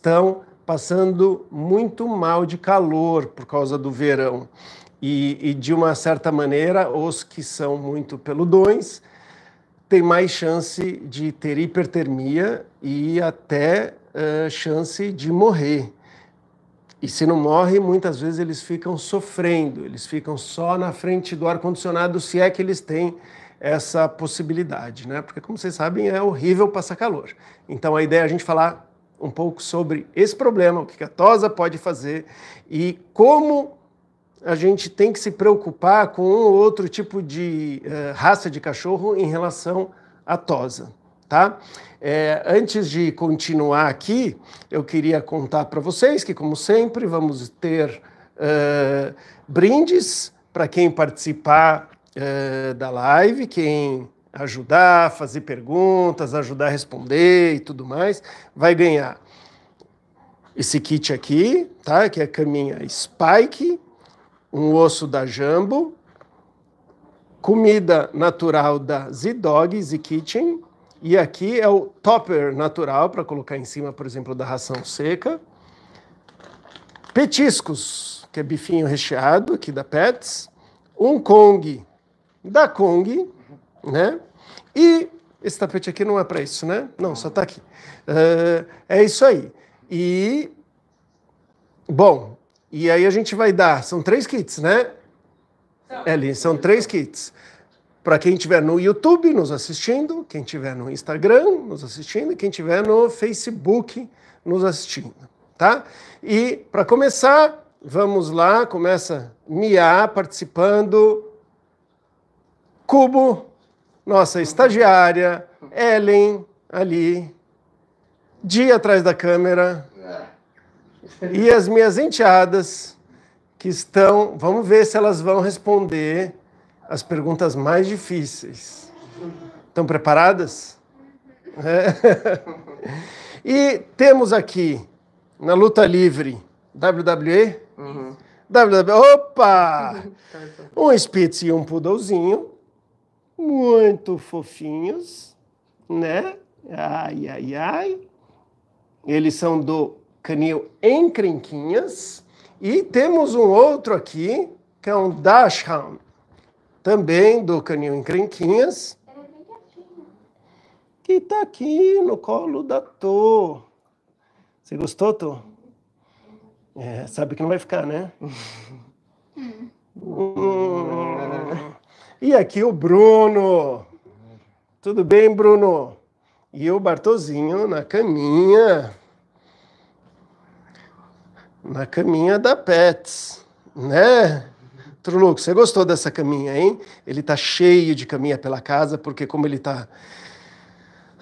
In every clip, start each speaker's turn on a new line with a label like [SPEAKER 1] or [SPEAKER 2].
[SPEAKER 1] estão passando muito mal de calor por causa do verão. E, e, de uma certa maneira, os que são muito peludões têm mais chance de ter hipertermia e até uh, chance de morrer. E se não morre, muitas vezes eles ficam sofrendo, eles ficam só na frente do ar-condicionado, se é que eles têm essa possibilidade, né? Porque, como vocês sabem, é horrível passar calor. Então, a ideia é a gente falar um pouco sobre esse problema, o que a tosa pode fazer e como a gente tem que se preocupar com um ou outro tipo de uh, raça de cachorro em relação à tosa. Tá? É, antes de continuar aqui, eu queria contar para vocês que, como sempre, vamos ter uh, brindes para quem participar uh, da live, quem ajudar, fazer perguntas, ajudar a responder e tudo mais, vai ganhar esse kit aqui, tá? Que é a caminha Spike, um osso da Jambo, comida natural da Z-Dog, Z-Kitchen, e aqui é o topper natural para colocar em cima, por exemplo, da ração seca. Petiscos, que é bifinho recheado aqui da Pets. Um Kong da Kong, né? E esse tapete aqui não é para isso, né? Não, só está aqui. Uh, é isso aí. E, bom, e aí a gente vai dar, são três kits, né? Ellen são três kits. Para quem estiver no YouTube nos assistindo, quem estiver no Instagram nos assistindo, quem estiver no Facebook nos assistindo, tá? E para começar, vamos lá, começa Mia participando. Cubo nossa estagiária, Ellen, ali, dia atrás da câmera, é. e as minhas enteadas, que estão. Vamos ver se elas vão responder as perguntas mais difíceis. Estão preparadas? É. E temos aqui, na luta livre, WWE. Uhum. WWE. Opa! Tá, tá. Um Spitz e um Poodlezinho muito fofinhos, né? Ai, ai, ai. Eles são do canil Encrenquinhas. E temos um outro aqui, que é um Dachshund, também do canil Encrenquinhas. Que está aqui no colo da Tô. Você gostou, Tô? É, sabe que não vai ficar, né? hum. hum. E aqui o Bruno. Tudo bem, Bruno? E o Bartozinho na caminha. Na caminha da Pets, né? Truluco, você gostou dessa caminha, hein? Ele tá cheio de caminha pela casa, porque como ele tá.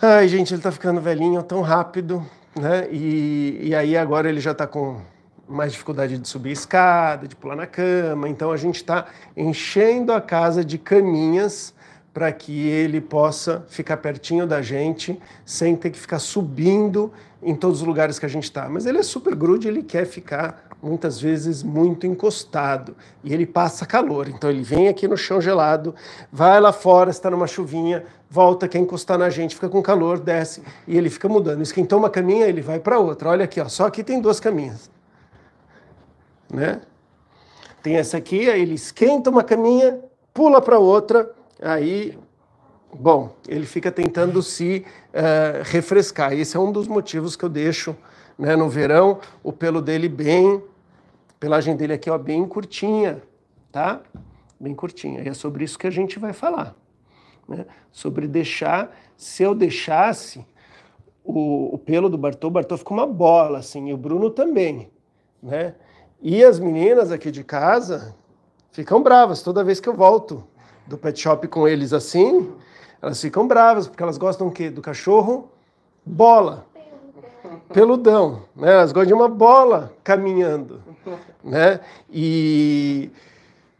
[SPEAKER 1] Ai, gente, ele tá ficando velhinho tão rápido, né? E, e aí agora ele já tá com mais dificuldade de subir escada, de pular na cama. Então a gente está enchendo a casa de caminhas para que ele possa ficar pertinho da gente sem ter que ficar subindo em todos os lugares que a gente está. Mas ele é super grude, ele quer ficar muitas vezes muito encostado e ele passa calor. Então ele vem aqui no chão gelado, vai lá fora, está numa chuvinha, volta, quer encostar na gente, fica com calor, desce e ele fica mudando. Esquentou uma caminha, ele vai para outra. Olha aqui, ó, só aqui tem duas caminhas né? Tem essa aqui, aí ele esquenta uma caminha, pula para outra, aí, bom, ele fica tentando se uh, refrescar. Esse é um dos motivos que eu deixo né, no verão o pelo dele bem, pelagem dele aqui ó, bem curtinha, tá? Bem curtinha. E é sobre isso que a gente vai falar. Né? Sobre deixar, se eu deixasse o, o pelo do Bartô, o Bartô ficou uma bola, assim, e o Bruno também, né? E as meninas aqui de casa ficam bravas toda vez que eu volto do pet shop com eles assim. Elas ficam bravas porque elas gostam que do cachorro bola, peludão, né? Elas gostam de uma bola caminhando, né? E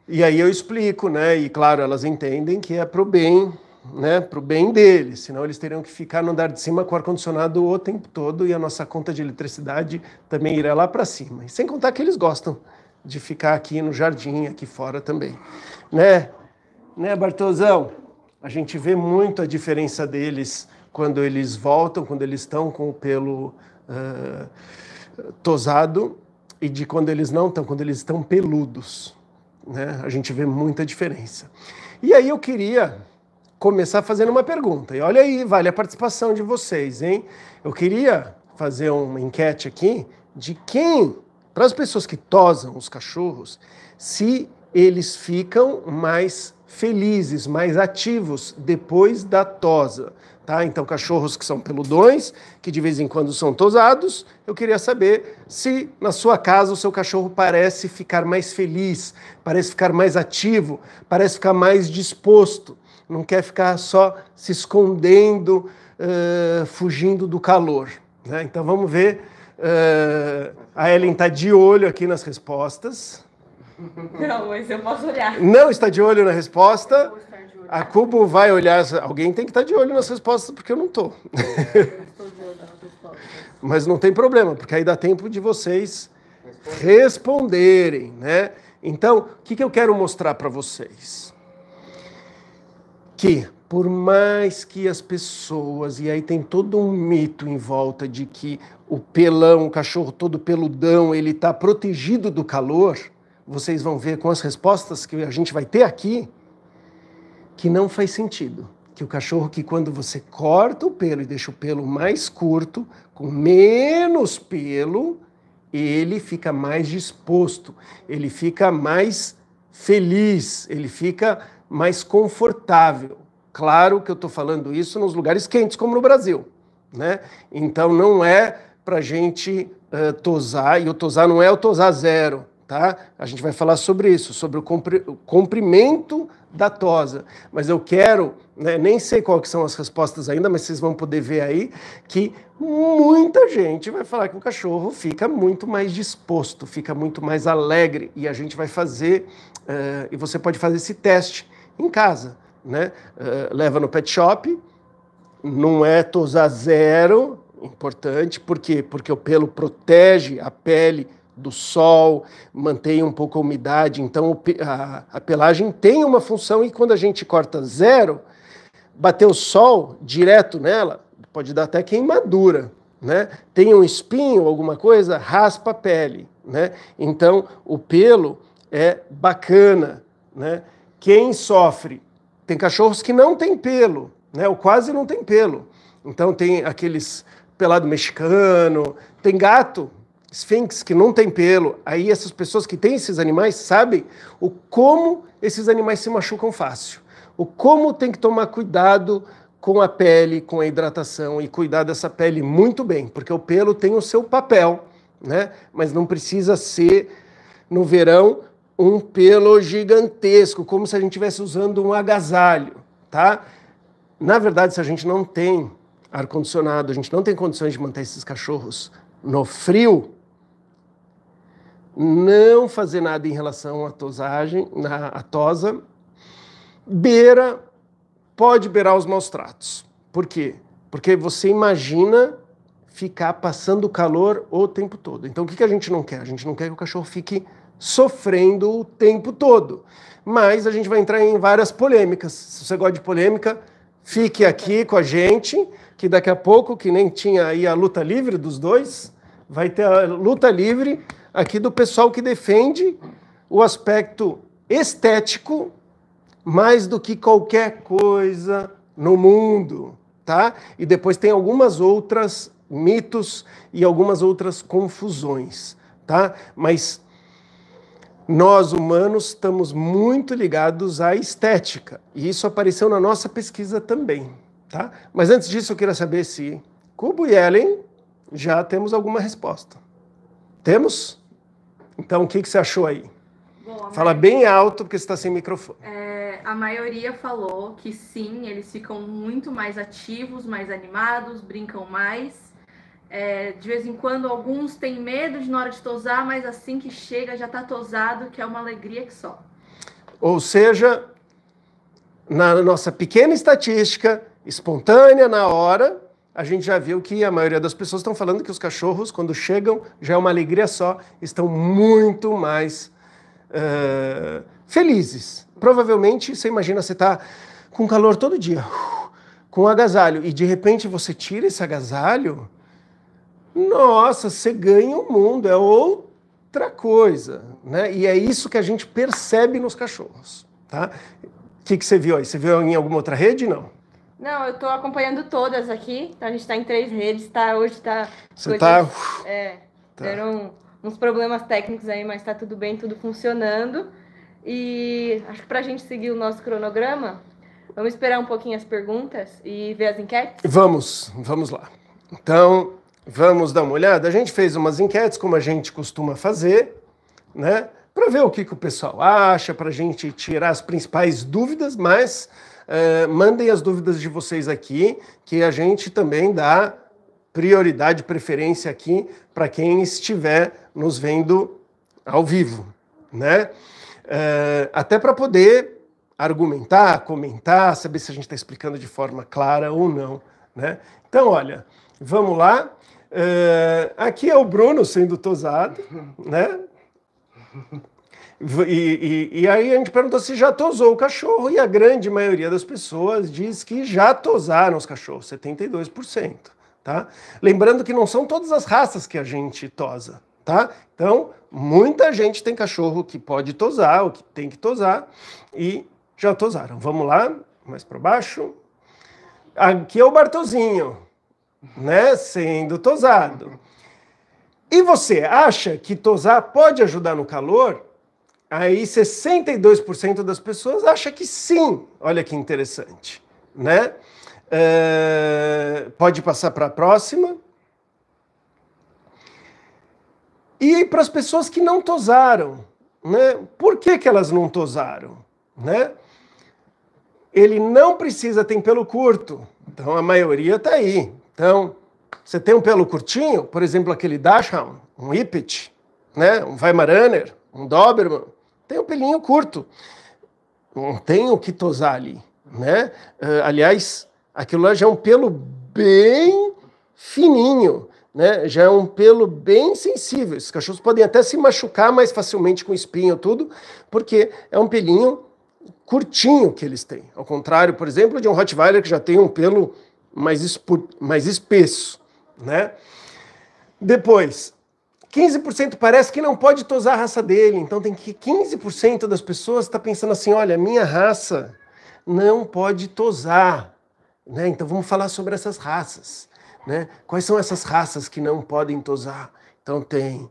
[SPEAKER 1] e aí eu explico, né? E claro, elas entendem que é pro bem né, para o bem deles, senão eles teriam que ficar no andar de cima com o ar-condicionado o tempo todo e a nossa conta de eletricidade também irá lá para cima. E sem contar que eles gostam de ficar aqui no jardim, aqui fora também. Né, né Bartosão? A gente vê muito a diferença deles quando eles voltam, quando eles estão com o pelo uh, tosado e de quando eles não estão, quando eles estão peludos. Né? A gente vê muita diferença. E aí eu queria começar fazendo uma pergunta. E olha aí, vale a participação de vocês, hein? Eu queria fazer uma enquete aqui de quem, para as pessoas que tosam os cachorros, se eles ficam mais felizes, mais ativos depois da tosa. Tá? Então, cachorros que são peludões, que de vez em quando são tosados, eu queria saber se na sua casa o seu cachorro parece ficar mais feliz, parece ficar mais ativo, parece ficar mais disposto não quer ficar só se escondendo, uh, fugindo do calor. Né? Então vamos ver. Uh, a Ellen está de olho aqui nas respostas.
[SPEAKER 2] Não, mas eu posso olhar. Não
[SPEAKER 1] está de olho na resposta. A Cubo vai olhar. Alguém tem que estar tá de olho nas respostas, porque eu não estou. mas não tem problema, porque aí dá tempo de vocês responderem, né? Então, o que, que eu quero mostrar para vocês? que por mais que as pessoas, e aí tem todo um mito em volta de que o pelão, o cachorro todo peludão, ele está protegido do calor, vocês vão ver com as respostas que a gente vai ter aqui, que não faz sentido. Que o cachorro que quando você corta o pelo e deixa o pelo mais curto, com menos pelo, ele fica mais disposto, ele fica mais feliz, ele fica mais confortável. Claro que eu estou falando isso nos lugares quentes, como no Brasil. Né? Então não é para a gente uh, tosar, e o tosar não é o tosar zero. Tá? A gente vai falar sobre isso, sobre o, compri o comprimento da tosa. Mas eu quero, né, nem sei quais são as respostas ainda, mas vocês vão poder ver aí que muita gente vai falar que o cachorro fica muito mais disposto, fica muito mais alegre. E a gente vai fazer, uh, e você pode fazer esse teste em casa. Né? Uh, leva no pet shop, não é a zero, importante, por quê? Porque o pelo protege a pele do sol, mantém um pouco a umidade, então a, a pelagem tem uma função e quando a gente corta zero, bater o sol direto nela, pode dar até queimadura, né? Tem um espinho, alguma coisa, raspa a pele, né? Então o pelo é bacana, né? Quem sofre? Tem cachorros que não tem pelo, né? Ou quase não tem pelo. Então tem aqueles pelado mexicano, tem gato, sphinx que não tem pelo. Aí essas pessoas que têm esses animais sabem o como esses animais se machucam fácil. O como tem que tomar cuidado com a pele, com a hidratação e cuidar dessa pele muito bem, porque o pelo tem o seu papel, né? Mas não precisa ser no verão um pelo gigantesco, como se a gente estivesse usando um agasalho, tá? Na verdade, se a gente não tem ar-condicionado, a gente não tem condições de manter esses cachorros no frio, não fazer nada em relação à tosagem, na à tosa, beira, pode beirar os maus tratos. Por quê? Porque você imagina ficar passando calor o tempo todo. Então, o que, que a gente não quer? A gente não quer que o cachorro fique sofrendo o tempo todo. Mas a gente vai entrar em várias polêmicas. Se você gosta de polêmica, fique aqui com a gente, que daqui a pouco, que nem tinha aí a luta livre dos dois, vai ter a luta livre aqui do pessoal que defende o aspecto estético mais do que qualquer coisa no mundo, tá? E depois tem algumas outras mitos e algumas outras confusões, tá? Mas nós humanos estamos muito ligados à estética, e isso apareceu na nossa pesquisa também, tá? Mas antes disso, eu queria saber se Cubo e Ellen já temos alguma resposta. Temos? Então, o que, que você achou aí? Bom, Fala maioria... bem alto, porque você está sem microfone.
[SPEAKER 2] É, a maioria falou que sim, eles ficam muito mais ativos, mais animados, brincam mais. É, de vez em quando, alguns têm medo de na hora de tosar, mas assim que chega já está tosado, que é uma alegria que só.
[SPEAKER 1] Ou seja, na nossa pequena estatística, espontânea na hora, a gente já viu que a maioria das pessoas estão falando que os cachorros, quando chegam, já é uma alegria só, estão muito mais uh, felizes. Provavelmente, você imagina, você está com calor todo dia, com um agasalho, e de repente você tira esse agasalho nossa, você ganha o mundo, é outra coisa, né? E é isso que a gente percebe nos cachorros, tá? O que, que você viu aí? Você viu em alguma outra rede? Não.
[SPEAKER 2] Não, eu estou acompanhando todas aqui. Então, a gente está em três redes, tá? Hoje está. Você está. É, tá. Deram uns problemas técnicos aí, mas está tudo bem, tudo funcionando. E acho que para a gente seguir o nosso cronograma, vamos esperar um pouquinho as perguntas e ver as enquetes?
[SPEAKER 1] Vamos, vamos lá. Então, Vamos dar uma olhada? A gente fez umas enquetes, como a gente costuma fazer, né? Para ver o que, que o pessoal acha, para a gente tirar as principais dúvidas, mas eh, mandem as dúvidas de vocês aqui, que a gente também dá prioridade, preferência aqui para quem estiver nos vendo ao vivo, né? Eh, até para poder argumentar, comentar, saber se a gente está explicando de forma clara ou não, né? Então, olha, vamos lá. É, aqui é o Bruno sendo tosado, né? E, e, e, aí a gente perguntou se já tosou o cachorro, e a grande maioria das pessoas diz que já tosaram os cachorros, 72%. Tá? Lembrando que não são todas as raças que a gente tosa. Tá? Então, muita gente tem cachorro que pode tosar, ou que tem que tosar, e já tosaram. Vamos lá, mais para baixo. Aqui é o Bartozinho né? Sendo tosado. E você acha que tosar pode ajudar no calor? Aí 62% das pessoas acha que sim. Olha que interessante, né? Uh, pode passar para a próxima. E para as pessoas que não tosaram, né? Por que, que elas não tosaram, né? Ele não precisa tem pelo curto. Então a maioria está aí, então, você tem um pelo curtinho, por exemplo, aquele Dachshund, um Ippet, né? um Weimaraner, um Doberman, tem um pelinho curto. Não tem o que tosar ali. Né? Uh, aliás, aquilo lá já é um pelo bem fininho, né? já é um pelo bem sensível. Esses cachorros podem até se machucar mais facilmente com espinho tudo, porque é um pelinho curtinho que eles têm. Ao contrário, por exemplo, de um Rottweiler que já tem um pelo mais, mais espesso, né? Depois, 15% parece que não pode tosar a raça dele, então tem que 15% das pessoas está pensando assim, olha, minha raça não pode tosar, né? Então vamos falar sobre essas raças, né? Quais são essas raças que não podem tosar? Então tem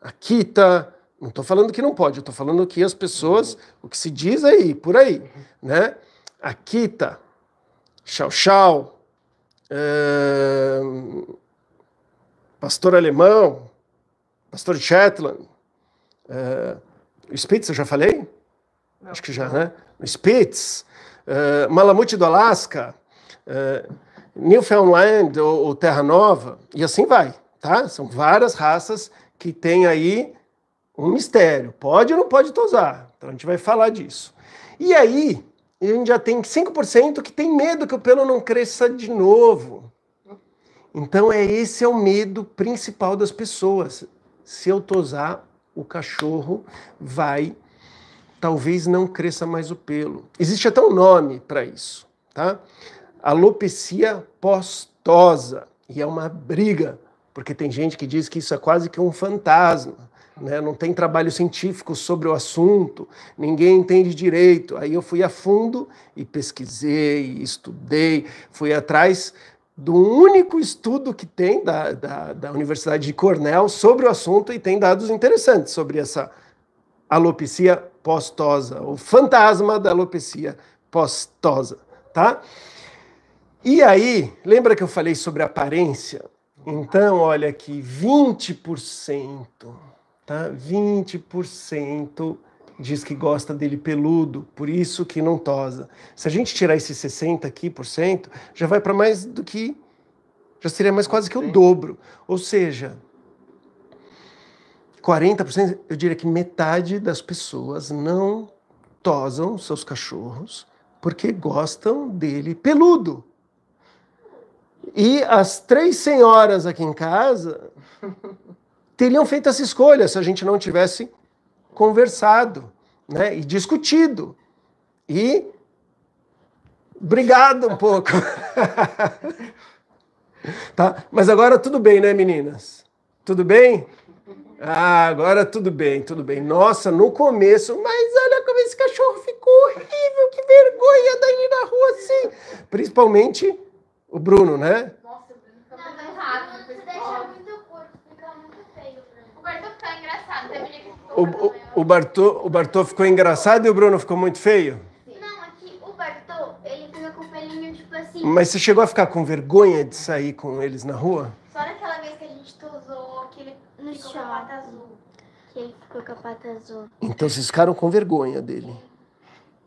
[SPEAKER 1] a Kita, não estou falando que não pode, estou falando que as pessoas, o que se diz aí, por aí, né? A Kita, Chau Chau, é, pastor alemão, pastor Shetland, é, Spitz, eu já falei? Não, Acho que já, né? Spitz, é, Malamute do Alasca, é, Newfoundland ou, ou Terra Nova, e assim vai, tá? São várias raças que tem aí um mistério. Pode ou não pode tosar? Então a gente vai falar disso. E aí, e a gente já tem 5% que tem medo que o pelo não cresça de novo. Então é esse é o medo principal das pessoas. Se eu tosar, o cachorro vai talvez não cresça mais o pelo. Existe até um nome para isso, tá? Alopecia postosa. E é uma briga, porque tem gente que diz que isso é quase que um fantasma né? não tem trabalho científico sobre o assunto, ninguém entende direito. Aí eu fui a fundo e pesquisei, estudei, fui atrás do único estudo que tem da, da, da Universidade de Cornell sobre o assunto e tem dados interessantes sobre essa alopecia postosa, o fantasma da alopecia postosa, tá? E aí, lembra que eu falei sobre aparência? Então, olha aqui, 20%. Tá? 20% diz que gosta dele peludo, por isso que não tosa. Se a gente tirar esse 60 aqui por cento, já vai para mais do que já seria mais quase que o dobro. Ou seja, 40%, eu diria que metade das pessoas não tosam seus cachorros porque gostam dele peludo. E as três senhoras aqui em casa teriam feito essa escolha se a gente não tivesse conversado né, e discutido e brigado um pouco. tá? Mas agora tudo bem, né, meninas? Tudo bem? Ah, agora tudo bem, tudo bem. Nossa, no começo, mas olha como esse cachorro ficou horrível, que vergonha daí na rua assim. Principalmente o Bruno, né? Nossa,
[SPEAKER 2] o Bruno errado.
[SPEAKER 1] O, o, o, Bartô, o Bartô ficou engraçado e o Bruno ficou muito feio?
[SPEAKER 2] Não, aqui é o Bartô, ele fica com o pelinho tipo assim. Mas você chegou
[SPEAKER 1] a ficar com vergonha de sair com eles na rua?
[SPEAKER 2] Só naquela vez que a gente usou que ele no ficou com a pata azul. Que ele ficou com a pata azul.
[SPEAKER 1] Então vocês ficaram com vergonha dele?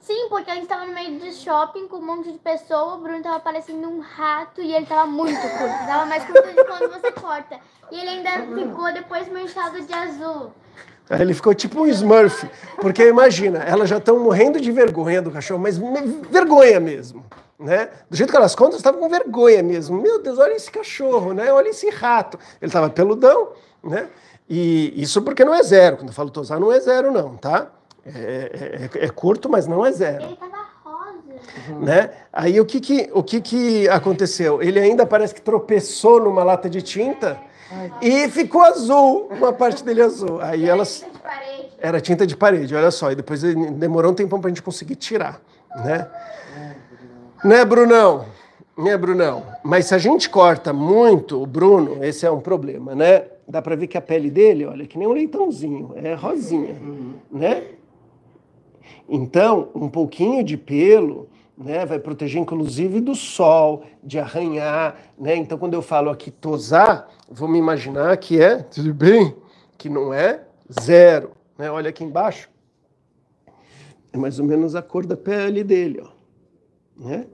[SPEAKER 2] Sim, porque a gente tava no meio do shopping com um monte de pessoa, o Bruno tava parecendo um rato e ele tava muito curto. Tava mais curto de quando você corta. E ele ainda ficou depois manchado de azul.
[SPEAKER 1] Ele ficou tipo um Smurf, porque imagina, elas já estão morrendo de vergonha do cachorro, mas vergonha mesmo, né? Do jeito que elas contam, estava com vergonha mesmo. Meu Deus, olha esse cachorro, né? Olha esse rato. Ele estava peludão, né? E isso porque não é zero. Quando eu falo tosar, não é zero não, tá? É, é, é, curto, mas não é zero. Ele tava rosa. Né? Aí o que que, o que que aconteceu? Ele ainda parece que tropeçou numa lata de tinta e ficou azul, uma parte dele azul. Aí elas era tinta de parede, olha só. E depois demorou um tempão para a gente conseguir tirar, né? É, né, Brunão? Né, Brunão? Mas se a gente corta muito o Bruno, esse é um problema, né? Dá para ver que a pele dele, olha, é que nem um leitãozinho, é rosinha, uhum. né? Então, um pouquinho de pelo né, vai proteger inclusive do sol, de arranhar. Né? Então, quando eu falo aqui tosar, vamos imaginar que é, tudo bem, que não é zero. Né? Olha aqui embaixo. É mais ou menos a cor da pele dele. Ó, né?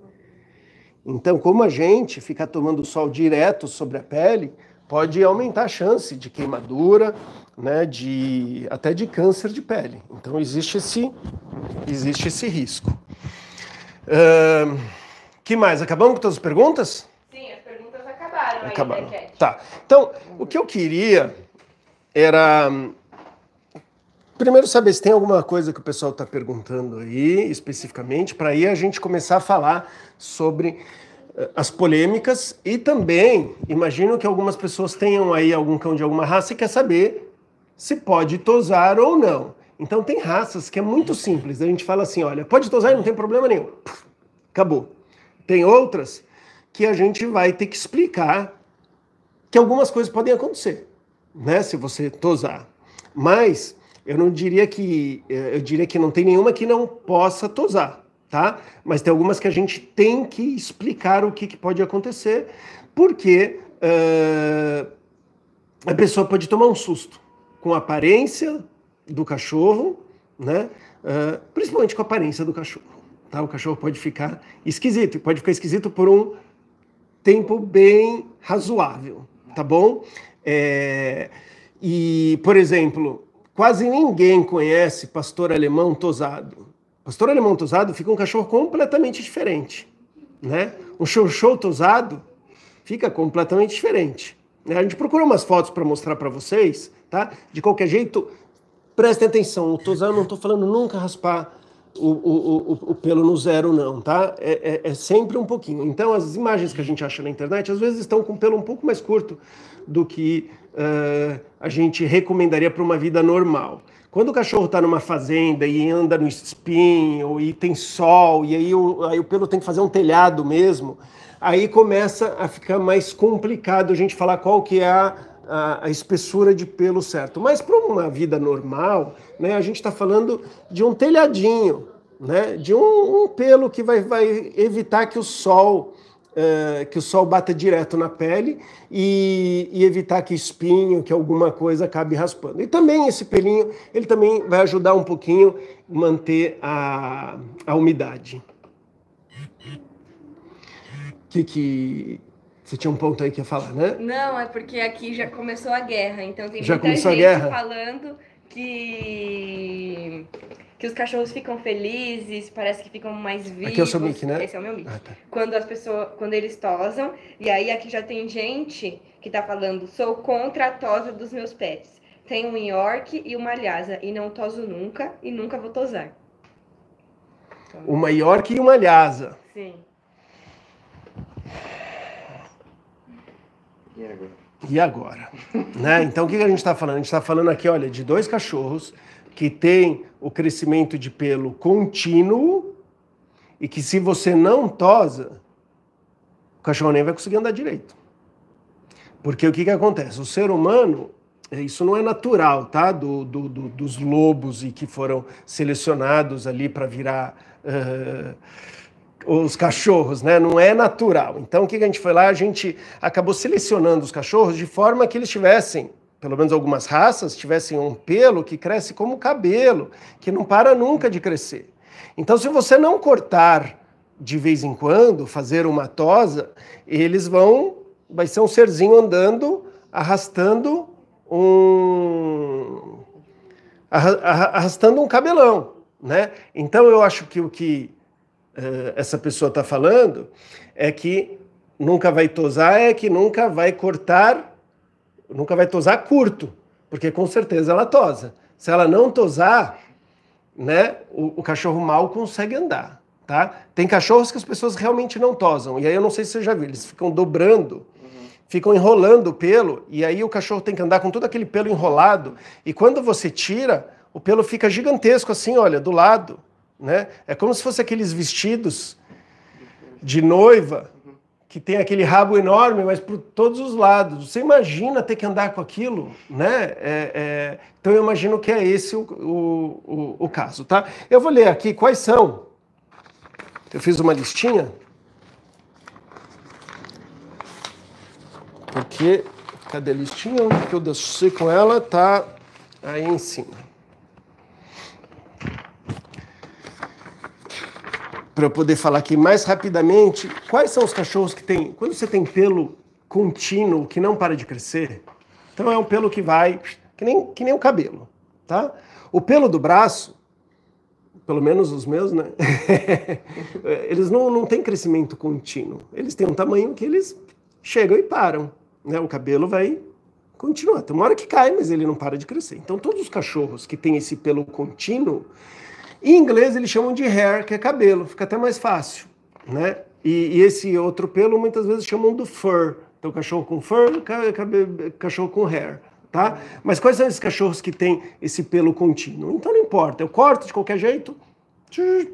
[SPEAKER 1] Então, como a gente fica tomando sol direto sobre a pele, pode aumentar a chance de queimadura, né, de até de câncer de pele. Então existe esse existe esse risco. Uh, que mais? Acabamos com todas as perguntas? Sim, as
[SPEAKER 2] perguntas acabaram. Acabaram. Né, aí,
[SPEAKER 1] tá. Então o que eu queria era hum, primeiro saber se tem alguma coisa que o pessoal está perguntando aí especificamente para aí a gente começar a falar sobre eh, as polêmicas e também imagino que algumas pessoas tenham aí algum cão de alguma raça e quer saber se pode tosar ou não. Então tem raças que é muito simples. A gente fala assim, olha, pode tosar, não tem problema nenhum. Puf, acabou. Tem outras que a gente vai ter que explicar que algumas coisas podem acontecer, né, se você tosar. Mas eu não diria que eh, eu diria que não tem nenhuma que não possa tosar, tá? Mas tem algumas que a gente tem que explicar o que, que pode acontecer, porque uh, a pessoa pode tomar um susto com a aparência do cachorro, né? Uh, principalmente com a aparência do cachorro. Tá? O cachorro pode ficar esquisito, pode ficar esquisito por um tempo bem razoável, tá bom? É, e, por exemplo, quase ninguém conhece pastor alemão tosado. Pastor alemão tosado fica um cachorro completamente diferente, né? Um show tosado fica completamente diferente. Né? A gente procurou umas fotos para mostrar para vocês tá? De qualquer jeito, prestem atenção, eu não estou falando nunca raspar o, o, o, o, pelo no zero, não, tá? É, é, é, sempre um pouquinho. Então, as imagens que a gente acha na internet, às vezes estão com pelo um pouco mais curto do que uh, a gente recomendaria para uma vida normal. Quando o cachorro está numa fazenda e anda no espinho e tem sol, e aí o, aí o pelo tem que fazer um telhado mesmo, aí começa a ficar mais complicado a gente falar qual que é a a, a espessura de pelo certo. Mas para uma vida normal, né, a gente está falando de um telhadinho, né, de um, um pelo que vai, vai evitar que o sol é, que o sol bata direto na pele e, e, evitar que espinho, que alguma coisa acabe raspando. E também esse pelinho, ele também vai ajudar um pouquinho manter a, a umidade. O que, que, você tinha um ponto aí que ia falar, né?
[SPEAKER 2] Não, é porque aqui já começou a guerra, então tem já muita gente falando que que os cachorros ficam felizes, parece que ficam mais vivos. Aqui é o seu mic, né? Esse é o meu mic. Ah, tá. Quando as pessoas, quando eles tosam, e aí aqui já tem gente que tá falando, sou contra a tosa dos meus pets. Tenho um York e uma Lhasa, e não toso nunca, e nunca vou tosar.
[SPEAKER 1] Então, uma York e uma Lhasa. Sim. E agora? né? Então, o que a gente está falando? A gente está falando aqui, olha, de dois cachorros que têm o crescimento de pelo contínuo e que se você não tosa, o cachorro nem vai conseguir andar direito. Porque o que, que acontece? O ser humano, é, isso não é natural, tá? Do, do, do dos lobos e que foram selecionados ali para virar. Uh os cachorros, né? Não é natural. Então, o que a gente foi lá? A gente acabou selecionando os cachorros de forma que eles tivessem, pelo menos algumas raças, tivessem um pelo que cresce como cabelo, que não para nunca de crescer. Então, se você não cortar de vez em quando, fazer uma tosa, eles vão, vai ser um serzinho andando, arrastando um arrastando um cabelão, né? Então eu acho que o que eh, essa pessoa está falando é que nunca vai tosar, é que nunca vai cortar, nunca vai tosar curto, porque com certeza ela tosa. Se ela não tosar, né, o, o cachorro mal consegue andar. Tá? Tem cachorros que as pessoas realmente não tosam. E aí eu não sei se você já viu, eles ficam dobrando ficam enrolando o pelo e aí o cachorro tem que andar com todo aquele pelo enrolado e quando você tira, o pelo fica gigantesco assim, olha, do lado. Né? É como se fosse aqueles vestidos de noiva que tem aquele rabo enorme, mas por todos os lados. Você imagina ter que andar com aquilo, né? É, é... então eu imagino que é esse o, o, o, o caso, tá? Eu vou ler aqui quais são. Eu fiz uma listinha. Porque, cadê a listinha? Que eu desci com ela, tá aí em cima. para eu poder falar aqui mais rapidamente, quais são os cachorros que tem. Quando você tem pelo contínuo que não para de crescer, então é um pelo que vai que nem, que nem o cabelo, tá? O pelo do braço, pelo menos os meus, né? eles não, não têm crescimento contínuo. Eles têm um tamanho que eles chegam e param. Né? O cabelo vai continuar. Tem uma hora que cai, mas ele não para de crescer. Então, todos os cachorros que têm esse pelo contínuo, em inglês eles chamam de hair, que é cabelo, fica até mais fácil, né? E, e esse outro pelo muitas vezes chamam do fur. Então cachorro com fur, cachorro com hair, tá? Mas quais são esses cachorros que têm esse pelo contínuo? Então não importa, eu corto de qualquer jeito,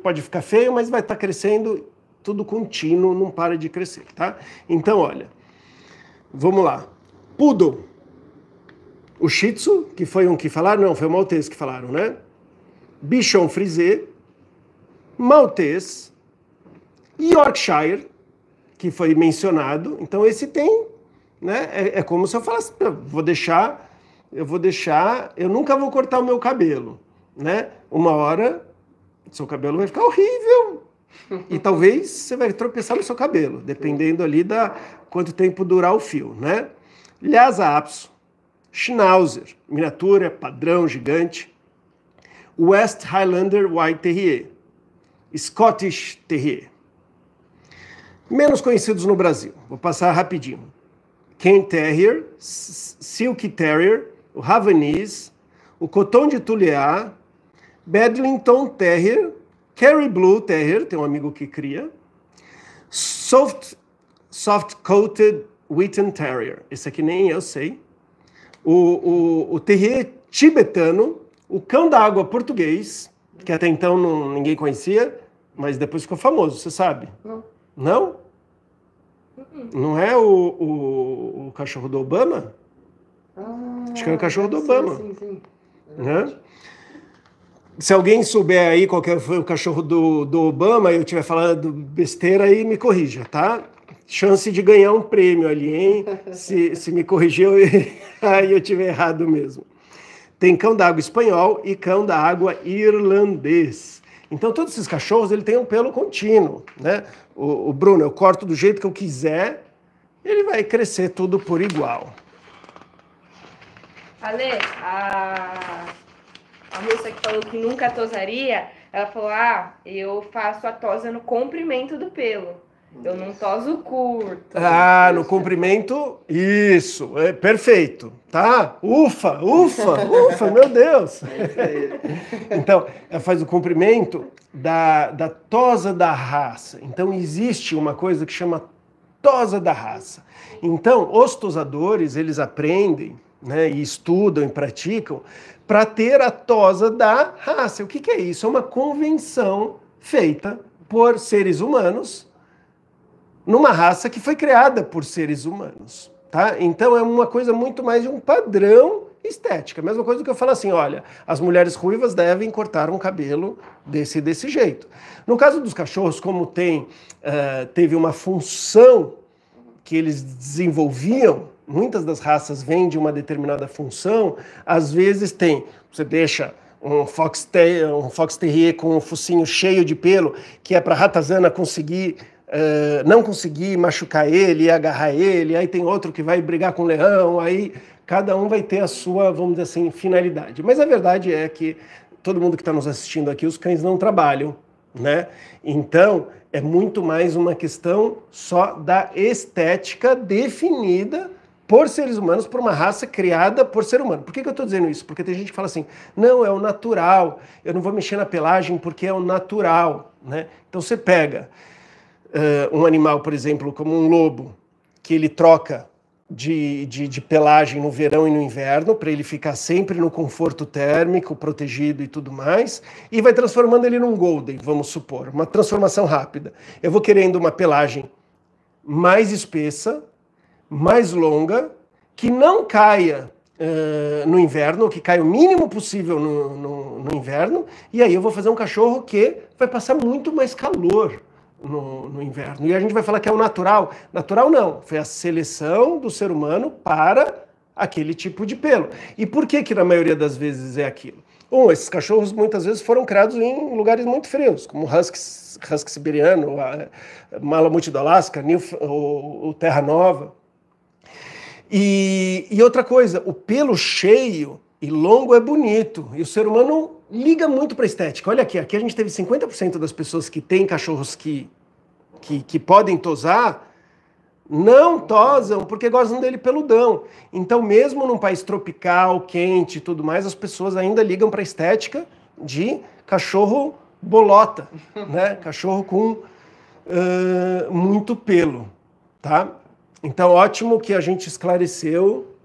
[SPEAKER 1] pode ficar feio, mas vai estar tá crescendo tudo contínuo, não para de crescer, tá? Então olha, vamos lá. Poodle. O Shih Tzu, que foi um que falaram, não, foi o Maltese que falaram, né? Bichon Frisé, Maltês, Yorkshire, que foi mencionado. Então esse tem, né? É, é como se eu falasse, eu vou deixar, eu vou deixar, eu nunca vou cortar o meu cabelo, né? Uma hora seu cabelo vai ficar horrível. E talvez você vai tropeçar no seu cabelo, dependendo ali da quanto tempo durar o fio, né? Lhasa apso, Schnauzer, miniatura, padrão, gigante. West Highlander White Terrier, Scottish Terrier. Menos conhecidos no Brasil, vou passar rapidinho. Kent Terrier, Silk Terrier, o Havanese, o Coton de Tuléar, Bedlington Terrier, Kerry Blue Terrier, tem um amigo que cria, Soft, soft Coated Wheaton Terrier, esse aqui nem eu sei, o, o, o Terrier tibetano, o cão da água português, que até então não, ninguém conhecia, mas depois ficou famoso, você sabe? Não? Não, hum. não é o, o, o, cachorro do Obama? Ah, Acho que é o cachorro do Obama. Sim, sim. sim. Né? Se alguém souber aí qual é foi o cachorro do, do Obama e eu estiver falando besteira aí, me corrija, tá? Chance de ganhar um prêmio ali, hein? se, se me corrigiu aí eu estiver errado mesmo. Tem cão da água espanhol e cão da água irlandês. Então todos esses cachorros ele tem um pelo contínuo, né? O, o Bruno eu corto do jeito que eu quiser, ele vai crescer tudo por igual.
[SPEAKER 2] Ale, a, a moça que falou que nunca tosaria, ela falou: ah, eu faço a tosa no comprimento do pelo. Eu não toso curto.
[SPEAKER 1] Ah, no comprimento, isso, é perfeito, tá? Ufa, ufa, ufa, meu Deus! então, ela faz o comprimento da, da tosa da raça. Então, existe uma coisa que chama tosa da raça. Então, os tosadores, eles aprendem, né, e estudam e praticam, para ter a tosa da raça. O que, que é isso? É uma convenção feita por seres humanos numa raça que foi criada por seres humanos. Tá? Então é uma coisa muito mais de um padrão estética. Mesma coisa do que eu falo assim, olha, as mulheres ruivas devem cortar um cabelo desse desse jeito. No caso dos cachorros, como tem uh, teve uma função que eles desenvolviam, muitas das raças vêm de uma determinada função. Às vezes tem, você deixa um fox, ter um fox terrier com o um focinho cheio de pelo, que é para a ratazana conseguir eh, não conseguir machucar ele, agarrar ele, aí tem outro que vai brigar com o leão, aí cada um vai ter a sua, vamos dizer assim, finalidade. Mas a verdade é que todo mundo que está nos assistindo aqui, os cães não trabalham, né? Então é muito mais uma questão só da estética definida por seres humanos, por uma raça criada por ser humano. Por que, que eu estou dizendo isso? Porque tem gente que fala assim, não, é o natural, eu não vou mexer na pelagem porque é o natural. Né? Então você pega uh, um animal, por exemplo, como um lobo, que ele troca de, de, de pelagem no verão e no inverno, para ele ficar sempre no conforto térmico, protegido e tudo mais, e vai transformando ele num golden, vamos supor, uma transformação rápida. Eu vou querendo uma pelagem mais espessa, mais longa, que não caia uh, no inverno, que caia o mínimo possível no, no, no inverno, e aí eu vou fazer um cachorro que vai passar muito mais calor no, no, inverno. E a gente vai falar que é o natural. Natural não, foi a seleção do ser humano para aquele tipo de pelo. E por que que na maioria das vezes é aquilo? Um, esses cachorros muitas vezes foram criados em lugares muito frios, como husky, husky siberiano, malamute do Alasca, o ou, Terra Nova. E, e outra coisa, o pelo cheio e longo é bonito. E o ser humano liga muito para estética. Olha aqui, aqui a gente teve 50% das pessoas que têm cachorros que, que, que podem tosar não tosam porque gostam dele peludão. Então, mesmo num país tropical, quente e tudo mais, as pessoas ainda ligam para a estética de cachorro bolota, né? cachorro com uh, muito pelo, tá? Então, ótimo que a gente esclareceu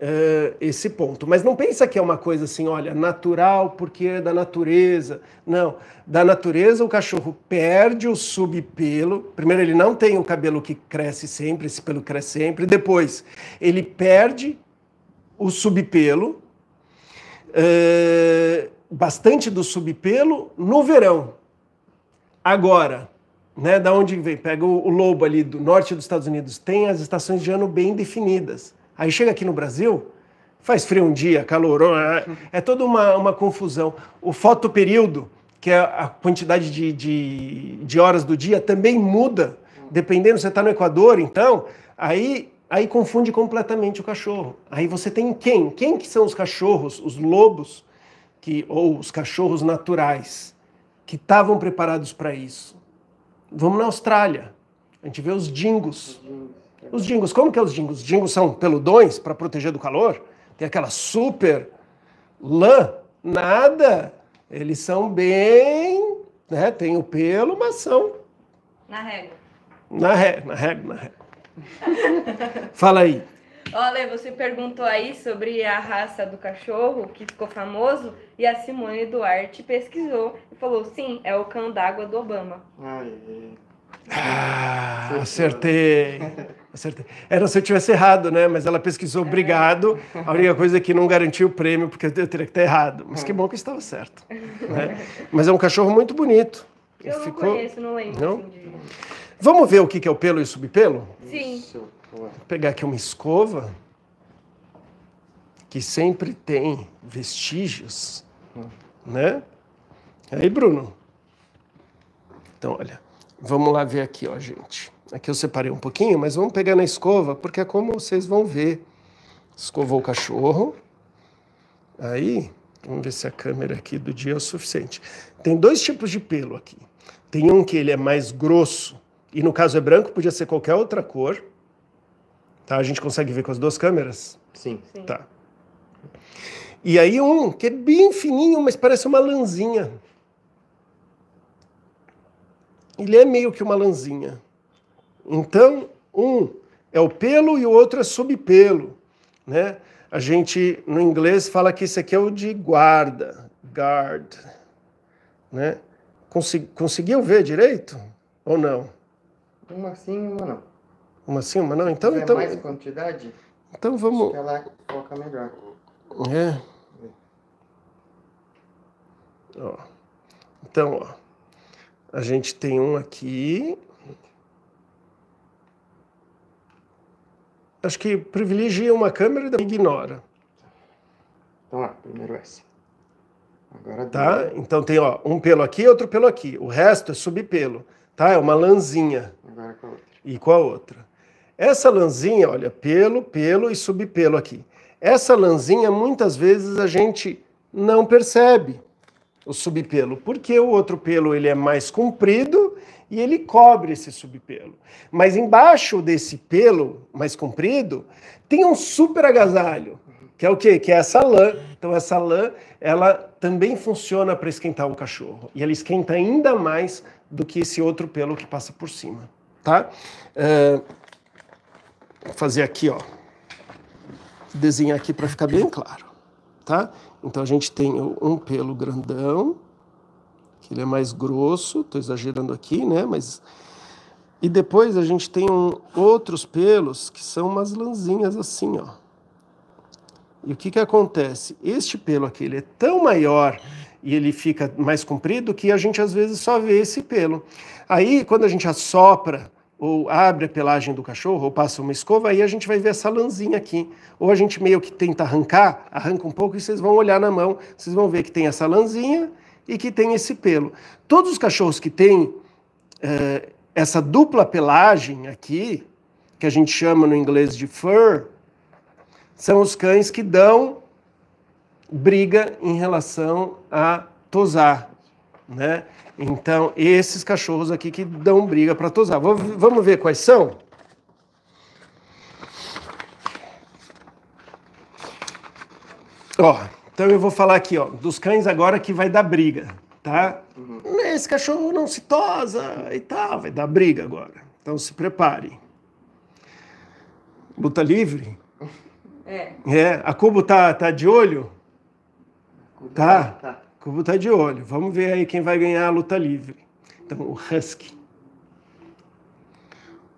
[SPEAKER 1] uh, esse ponto. Mas não pensa que é uma coisa assim, olha, natural porque é da natureza. Não, da natureza o cachorro perde o subpelo. Primeiro, ele não tem o cabelo que cresce sempre, esse pelo cresce sempre. Depois, ele perde o subpelo, uh, bastante do subpelo no verão. Agora, né, da onde vem? Pega o, o lobo ali do norte dos Estados Unidos, tem as estações de ano bem definidas. Aí chega aqui no Brasil, faz frio um dia, calor, é, é toda uma, uma confusão. O fotoperíodo, que é a quantidade de, de, de horas do dia, também muda. Dependendo, você está no Equador, então, aí, aí confunde completamente o cachorro. Aí você tem quem? Quem que são os cachorros, os lobos, que ou os cachorros naturais, que estavam preparados para isso? Vamos na Austrália. A gente vê os dingos. Os dingos, como que é os dingos? Os dingos são peludões para proteger do calor? Tem aquela super lã? Nada. Eles são bem, né? Tem o pelo, mas são. Na régua. Na régua, na régua, na régua. Fala aí.
[SPEAKER 2] Olha, você perguntou aí sobre a raça do cachorro que ficou famoso e a Simone Duarte pesquisou e falou: sim, é o cão d'água do Obama. Ai, ai. É.
[SPEAKER 1] Ah, acertei. Acertei. Era é, se eu tivesse errado, né? Mas ela pesquisou, é. obrigado. A única coisa é que não garantiu o prêmio, porque eu teria que estar errado. Mas que é. bom que estava certo. Né? Mas é um cachorro muito bonito. Eu não ficou... conheço,
[SPEAKER 2] não lembro. Não?
[SPEAKER 1] Assim de... Vamos ver o que é o pelo e o subpelo? Sim. Vou pegar aqui uma escova, que sempre tem vestígios, hum. né? Aí, Bruno? Então, olha, vamos lá ver aqui, ó, gente. Aqui eu separei um pouquinho, mas vamos pegar na escova, porque é como vocês vão ver. Escovou o cachorro. Aí, vamos ver se a câmera aqui do dia é o suficiente. Tem dois tipos de pelo aqui. Tem um que ele é mais grosso, e no caso é branco, podia ser qualquer outra cor. Tá? A gente consegue ver com as duas câmeras? Sim. Sim. Tá. E aí um que é bem fininho, mas parece uma lãzinha. Ele é meio que uma lãzinha. Então, um é o pelo e o outro é subpelo, né? A gente no inglês fala que isso aqui é o de guarda, guard, né? Consegui, conseguiu ver direito ou não? Uma sim, uma não. Uma sim, uma não. Então, Se então. mais
[SPEAKER 2] quantidade?
[SPEAKER 1] Então vamos. Acho
[SPEAKER 2] ela coloca melhor.
[SPEAKER 1] É. Ó. Então, ó. A gente tem um aqui, acho que privilegia uma câmera e ignora. Então, lá, primeiro essa. Agora tá? Então tem ó, um pelo aqui outro pelo aqui. O resto é subpelo. Tá? É uma lanzinha. Agora com a outra. E com a outra. Essa lanzinha, olha, pelo, pelo e subpelo aqui. Essa lanzinha, muitas vezes, a gente não percebe o subpelo, porque o outro pelo ele é mais comprido e ele cobre esse subpelo. Mas embaixo desse pelo mais comprido tem um super agasalho, que é o quê? Que é essa lã. Então essa lã, ela também funciona para esquentar o cachorro e ela esquenta ainda mais do que esse outro pelo que passa por cima, tá? Uh, vou fazer aqui, ó, desenhar aqui para ficar bem claro, tá? Então a gente tem um pelo grandão, que ele é mais grosso, estou exagerando aqui, né? Mas e depois a gente tem um, outros pelos que são umas lanzinhas assim, ó. E o que que acontece? Este pelo aqui ele é tão maior e ele fica mais comprido que a gente às vezes só vê esse pelo. Aí quando a gente assopra ou abre a pelagem do cachorro, ou passa uma escova, aí a gente vai ver essa lãzinha aqui. Ou a gente meio que tenta arrancar, arranca um pouco e vocês vão olhar na mão, vocês vão ver que tem essa lãzinha e que tem esse pelo. Todos os cachorros que têm eh, essa dupla pelagem aqui, que a gente chama no inglês de fur, são os cães que dão briga em relação a tosar, né? Então, esses cachorros aqui que dão briga para tosar. Vamos ver quais são? Ó, então eu vou falar aqui, ó, dos cães agora que vai dar briga, tá? Uhum. Esse cachorro não se tosa e tal, vai dar briga agora. Então se prepare. Luta livre? É. É, a Cubo tá, tá de olho? Tá. tá. tá. Vou está de olho. Vamos ver aí quem vai ganhar a luta livre. Então, o Husky.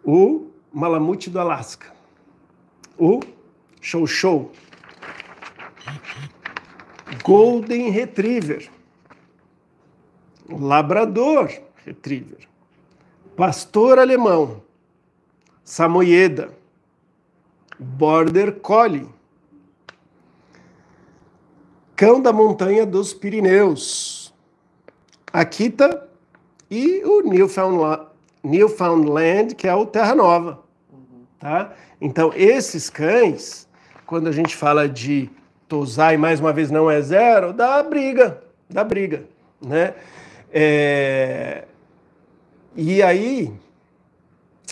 [SPEAKER 1] O Malamute do Alasca. O Show Show. Golden Retriever. Labrador Retriever. Pastor Alemão. Samoyeda. Border Collie. Cão da Montanha dos Pirineus, Akita e o Newfoundland, Newfoundland que é o Terra Nova. Tá? Então, esses cães, quando a gente fala de tosar e mais uma vez não é zero, dá briga, dá briga. Né? É... E aí,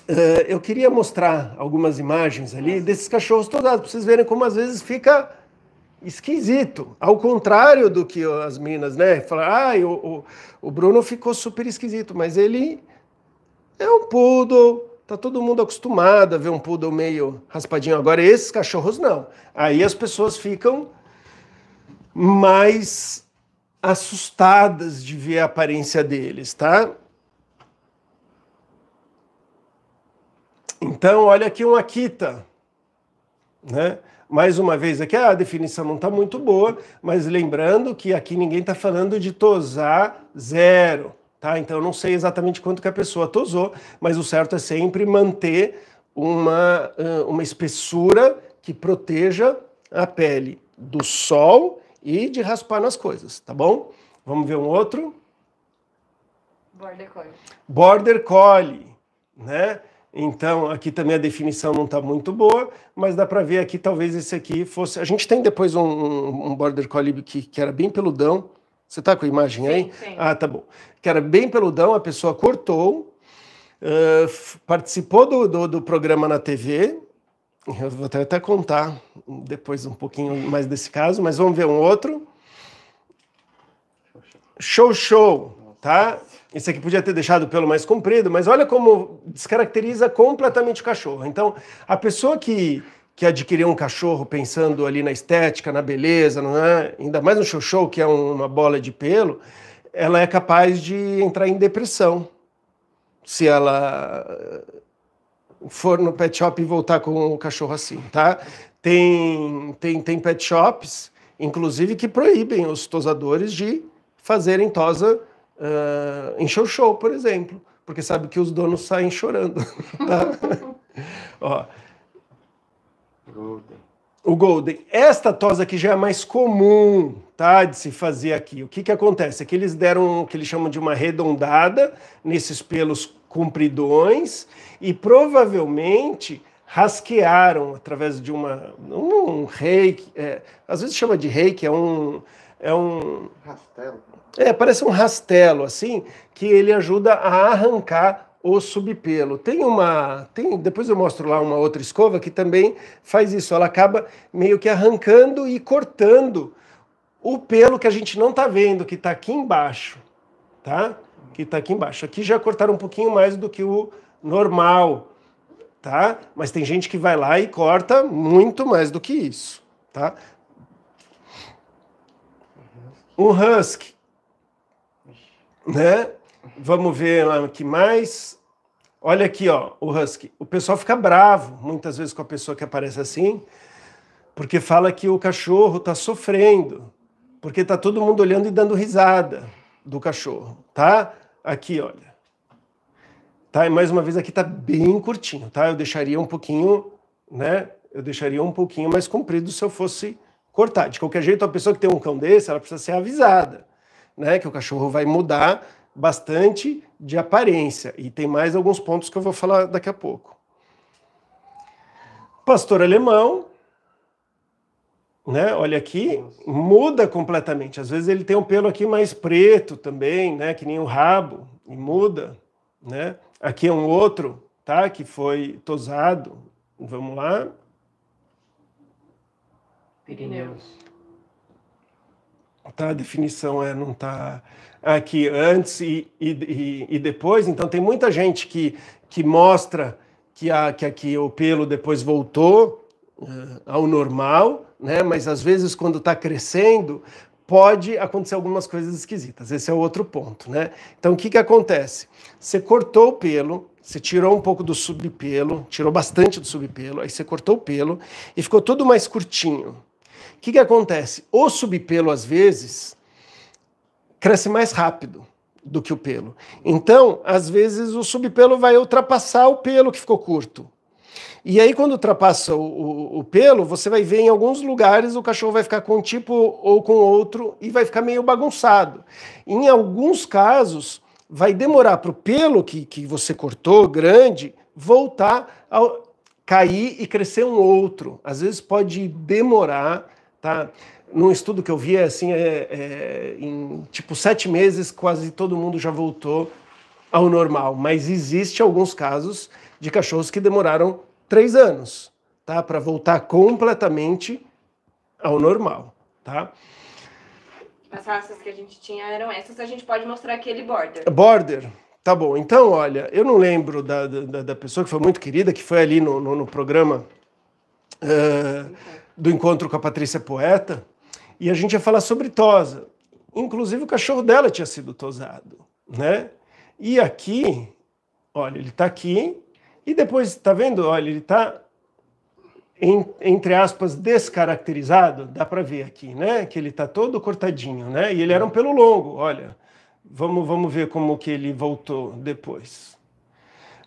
[SPEAKER 1] eh, eu queria mostrar algumas imagens ali desses cachorros tosados, para vocês verem como às vezes fica esquisito, ao contrário do que as minas, né? Falar, ah, o, o, o Bruno ficou super esquisito, mas ele é um poodle, tá todo mundo acostumado a ver um poodle meio raspadinho. Agora, esses cachorros não. Aí as pessoas ficam mais assustadas de ver a aparência deles, tá? Então, olha aqui um Akita, né? mais uma vez aqui, ah, a definição não está muito boa, mas lembrando que aqui ninguém está falando de tosar zero, tá? Então eu não sei exatamente quanto que a pessoa tosou, mas o certo é sempre manter uma, uma espessura que proteja a pele do sol e de raspar nas coisas, tá bom? Vamos ver um outro? Border Collie. Border Collie, né? Então, aqui também a definição não está muito boa, mas dá para ver aqui, talvez esse aqui fosse... A gente tem depois um, um Border Collie que, que era bem peludão. Você está com a imagem aí? Sim, sim. Ah, tá bom. Que era bem peludão, a pessoa cortou, uh, participou do, do, do programa na TV, eu vou até, até contar depois um pouquinho mais desse caso, mas vamos ver um outro. Show, show, tá? Esse aqui podia ter deixado o pelo mais comprido, mas olha como descaracteriza completamente o cachorro. Então, a pessoa que, que adquiriu um cachorro pensando ali na estética, na beleza, é? ainda mais no show que é uma bola de pelo, ela é capaz de entrar em depressão se ela for no pet shop e voltar com o cachorro assim, tá? Tem, tem, tem pet shops, inclusive, que proíbem os tosadores de fazerem tosa uh, ah, show show, por exemplo, porque sabe que os donos saem chorando. Tá? Ó. Golden. O Golden. Esta tosa aqui já é mais comum, tá? De se fazer aqui. O que que acontece? É que eles deram o que eles chamam de uma arredondada nesses pelos compridões e provavelmente rasquearam através de uma um reiki, é, às vezes chama de reiki, é um é um rastelo. É, parece um rastelo, assim, que ele ajuda a arrancar o subpelo. Tem uma, tem, depois eu mostro lá uma outra escova que também faz isso. Ela acaba meio que arrancando e cortando o pelo que a gente não tá vendo, que tá aqui embaixo, tá? Que tá aqui embaixo. Aqui já cortaram um pouquinho mais do que o normal, tá? Mas tem gente que vai lá e corta muito mais do que isso, tá? Um husky né? Vamos ver lá o que mais. Olha aqui, ó, o husky. O pessoal fica bravo muitas vezes com a pessoa que aparece assim, porque fala que o cachorro está sofrendo, porque está todo mundo olhando e dando risada do cachorro, tá? Aqui, olha. Tá? E mais uma vez aqui está bem curtinho, tá? Eu deixaria um pouquinho, né? Eu deixaria um pouquinho mais comprido se eu fosse cortar. De qualquer jeito, a pessoa que tem um cão desse, ela precisa ser avisada né? Que o cachorro vai mudar bastante de aparência. E tem mais alguns pontos que eu vou falar daqui a pouco. Pastor alemão, né? Olha aqui, muda completamente. Às vezes ele tem um pelo aqui mais preto também, né? Que nem o rabo, e muda, né? Aqui é um outro, tá? Que foi tosado. Vamos lá. Pirineus. Tá, a definição é não tá aqui antes e, e, e, depois. Então tem muita gente que, que mostra que, a, que, que o pelo depois voltou uh, ao normal, né? mas às vezes quando está crescendo pode acontecer algumas coisas esquisitas. Esse é o outro ponto. Né? Então o que, que acontece? Você cortou o pelo, você tirou um pouco do subpelo, tirou bastante do subpelo, aí você cortou o pelo e ficou tudo mais curtinho. O que, que acontece? O subpelo, às vezes, cresce mais rápido do que o pelo. Então, às vezes, o subpelo vai ultrapassar o pelo que ficou curto. E aí, quando ultrapassa o, o, o, pelo, você vai ver em alguns lugares o cachorro vai ficar com um tipo ou com outro e vai ficar meio bagunçado. Em alguns casos, vai demorar para o pelo que, que você cortou, grande, voltar a cair e crescer um outro. Às vezes pode demorar Tá? Num estudo que eu vi, é assim, é, é, em tipo sete meses, quase todo mundo já voltou ao normal. Mas existe alguns casos de cachorros que demoraram três anos tá? para voltar completamente ao normal. Tá?
[SPEAKER 2] As raças que a gente tinha eram essas, a gente pode mostrar aquele border.
[SPEAKER 1] Border. Tá bom, então olha, eu não lembro da, da, da pessoa que foi muito querida, que foi ali no, no, no programa. Uh, do encontro com a Patrícia Poeta, e a gente ia falar sobre tosa. Inclusive o cachorro dela tinha sido tosado, né? E aqui, olha, ele está aqui, e depois, tá vendo? Olha, ele está entre aspas, descaracterizado, dá para ver aqui, né? Que ele está todo cortadinho, né? E ele era um pelo longo, olha. Vamos, vamos ver como que ele voltou depois.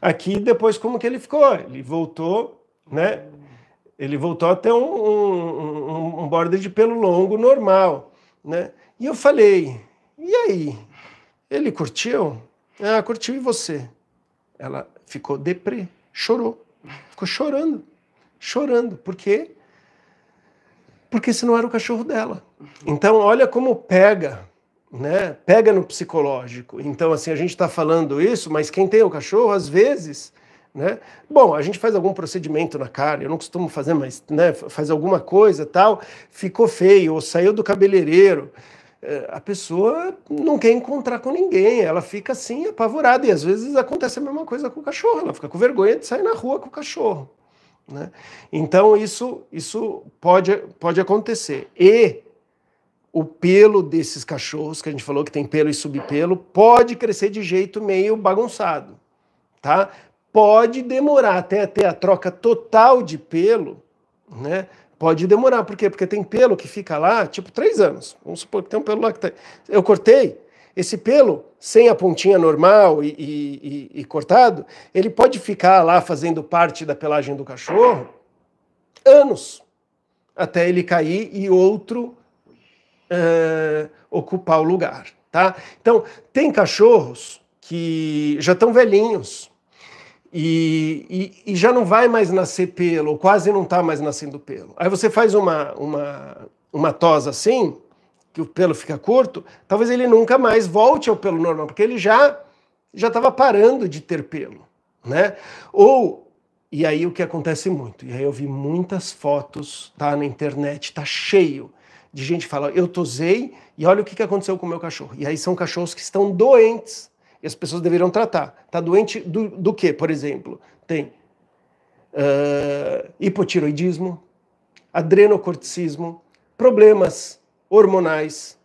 [SPEAKER 1] Aqui, depois, como que ele ficou. Ele voltou, né? Ele voltou a ter um, um, um, um border de pelo longo normal, né? E eu falei, e aí? Ele curtiu? Ah, curtiu e você? Ela ficou deprê, chorou, ficou chorando, chorando, porque porque se não era o cachorro dela. Então olha como pega, né? Pega no psicológico. Então assim a gente está falando isso, mas quem tem o cachorro às vezes né? Bom, a gente faz algum procedimento na cara, eu não costumo fazer, mas né, faz alguma coisa tal, ficou feio, ou saiu do cabeleireiro. É, a pessoa não quer encontrar com ninguém, ela fica assim apavorada. E às vezes acontece a mesma coisa com o cachorro, ela fica com vergonha de sair na rua com o cachorro. Né? Então isso, isso pode, pode acontecer. E o pelo desses cachorros, que a gente falou que tem pelo e subpelo, pode crescer de jeito meio bagunçado. Tá? pode demorar até ter a troca total de pelo, né? Pode demorar, por quê? Porque tem pelo que fica lá, tipo, três anos. Vamos supor que tem um pelo lá que tá... Eu cortei, esse pelo, sem a pontinha normal e, e, e, e, cortado, ele pode ficar lá fazendo parte da pelagem do cachorro anos, até ele cair e outro uh, ocupar o lugar, tá? Então, tem cachorros que já estão velhinhos, e, e, e, já não vai mais nascer pelo, ou quase não está mais nascendo pelo. Aí você faz uma, uma, uma tosa assim, que o pelo fica curto, talvez ele nunca mais volte ao pelo normal, porque ele já já estava parando de ter pelo, né? Ou e aí o que acontece muito? E aí eu vi muitas fotos, tá na internet, tá cheio de gente falando fala, eu tosei e olha o que, que aconteceu com o meu cachorro. E aí são cachorros que estão doentes e as pessoas deveriam tratar. Está doente do, do que, por exemplo? Tem uh, hipotiroidismo, adrenocorticismo, problemas hormonais,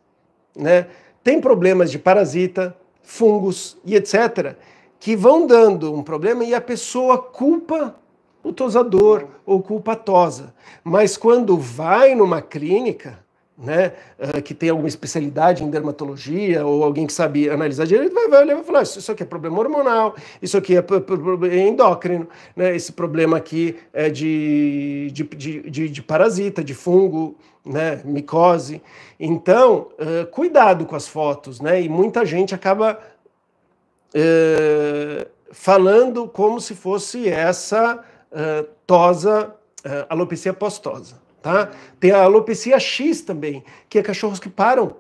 [SPEAKER 1] né? tem problemas de parasita, fungos e etc., que vão dando um problema e a pessoa culpa o tosador ou culpa a tosa. Mas quando vai numa clínica, né, ah, que tem alguma especialidade em dermatologia ou alguém que sabe analisar direito, vai, vai olhar e vai falar: isso aqui é problema hormonal, isso aqui é, é endócrino, né, esse problema aqui é de, de, de, de parasita, de fungo, né, micose. Então, uh, cuidado com as fotos, né, e muita gente acaba uh, falando como se fosse essa uh, tosa, alopecia postosa. Tá? Tem a alopecia X também, que é cachorros que param,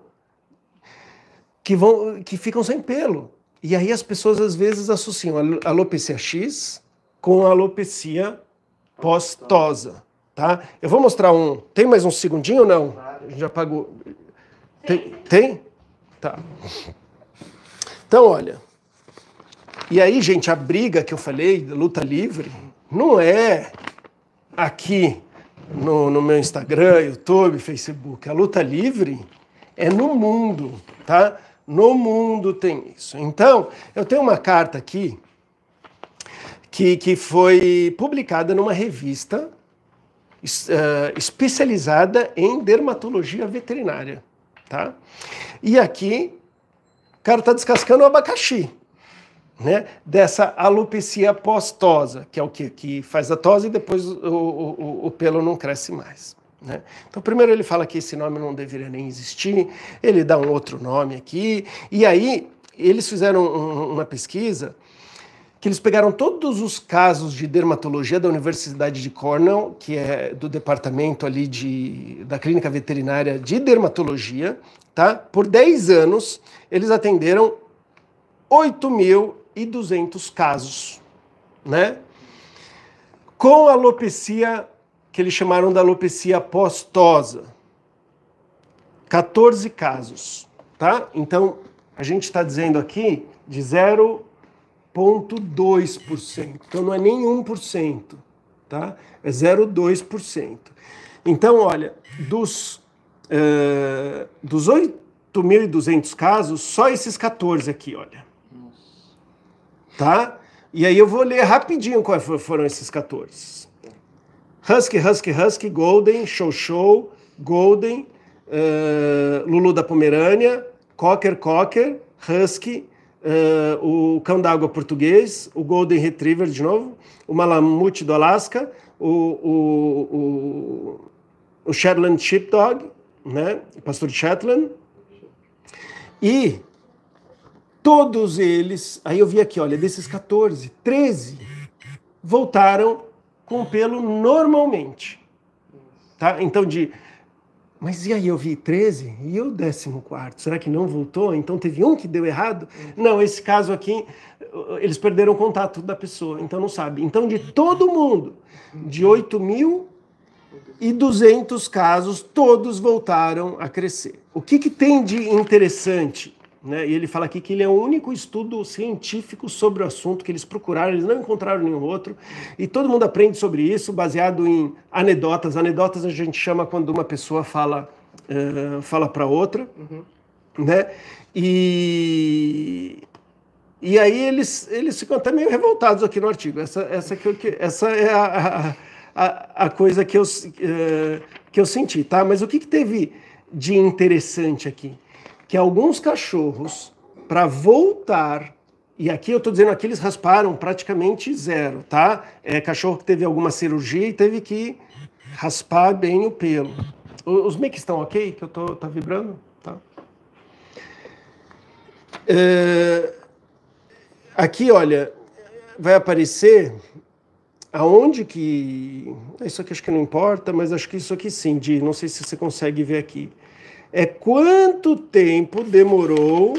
[SPEAKER 1] que vão, que ficam sem pelo. E aí as pessoas às vezes associam a alopecia X com a alopecia postosa, tá? Eu vou mostrar um. Tem mais um segundinho ou não? A gente já pagou. Tem? Tem? Tá. Então, olha. E aí, gente, a briga que eu falei, luta livre, não é aqui no, no meu Instagram, YouTube, Facebook. A luta livre é no mundo, tá? No mundo tem isso. Então, eu tenho uma carta aqui que, que foi publicada numa revista uh, especializada em dermatologia veterinária, tá? E aqui, o cara tá descascando o abacaxi né, dessa alopecia pós-tosa, que é o que, que faz a tosse e depois o, o, o pelo não cresce mais. Né? Então, primeiro ele fala que esse nome não deveria nem existir, ele dá um outro nome aqui, e aí eles fizeram um, uma pesquisa que eles pegaram todos os casos de dermatologia da Universidade de Cornell, que é do departamento ali de, da clínica veterinária de dermatologia, tá? Por 10 anos, eles atenderam 8 mil 1.200 casos, né? Com alopecia que eles chamaram da alopecia apostosa. 14 casos, tá? Então, a gente está dizendo aqui de 0,2%. Então, não é nem 1%, tá? É 0,2%. Então, olha, dos, uh, dos 8.200 casos, só esses 14 aqui, olha tá? E aí eu vou ler rapidinho quais foram esses 14. Husky, Husky, Husky, Golden, Show Show, Golden, uh, Lulu da Pomerânia, Cocker, Cocker, Husky, uh, o cão d'água português, o Golden Retriever de novo, o Malamute do Alasca, o, o, o, o Shetland Sheepdog, né? o pastor Shetland, e Todos eles, aí eu vi aqui, olha, desses 14, 13 voltaram com pelo normalmente. Tá? Então, de. Mas e aí, eu vi 13 e o 14? Será que não voltou? Então teve um que deu errado? Não, esse caso aqui, eles perderam o contato da pessoa, então não sabe. Então, de todo mundo, de 8 mil e 200 casos, todos voltaram a crescer. O que, que tem de interessante né, e ele fala aqui que ele é o único estudo científico sobre o assunto que eles procuraram, eles não encontraram nenhum outro, e todo mundo aprende sobre isso baseado em anedotas. Anedotas a gente chama quando uma pessoa fala, uh, fala para outra, uhum. né? E e aí eles, eles ficam até meio revoltados aqui no artigo. Essa, essa, que eu, essa é a, a, a, coisa que eu, uh, que eu senti, tá? Mas o que, que teve de interessante aqui? que alguns cachorros, para voltar, e aqui eu estou dizendo que eles rasparam praticamente zero, tá? É cachorro que teve alguma cirurgia e teve que raspar bem o pelo. Os mics estão ok? Que eu tô, tá vibrando? Tá. É, aqui, olha, vai aparecer aonde que. Isso aqui acho que não importa, mas acho que isso aqui sim, de não sei se você consegue ver aqui é quanto tempo demorou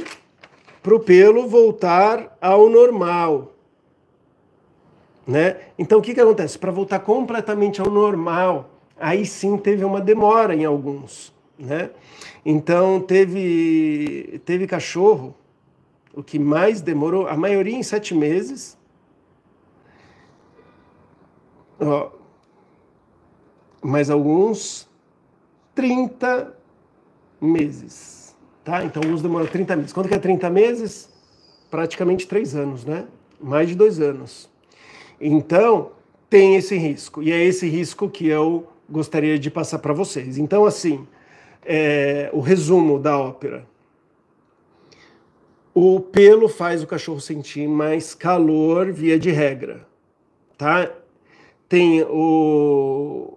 [SPEAKER 1] para o pelo voltar ao normal. Né? Então o que, que acontece? Para voltar completamente ao normal, aí sim teve uma demora em alguns. Né? Então teve, teve cachorro, o que mais demorou, a maioria em sete meses. Ó, mas alguns 30, meses. Tá? Então o uso demora 30 meses. Quanto que é 30 meses? Praticamente 3 anos, né? Mais de 2 anos. Então, tem esse risco. E é esse risco que eu gostaria de passar para vocês. Então, assim, é, o resumo da ópera. O pelo faz o cachorro sentir mais calor via de regra, tá? Tem o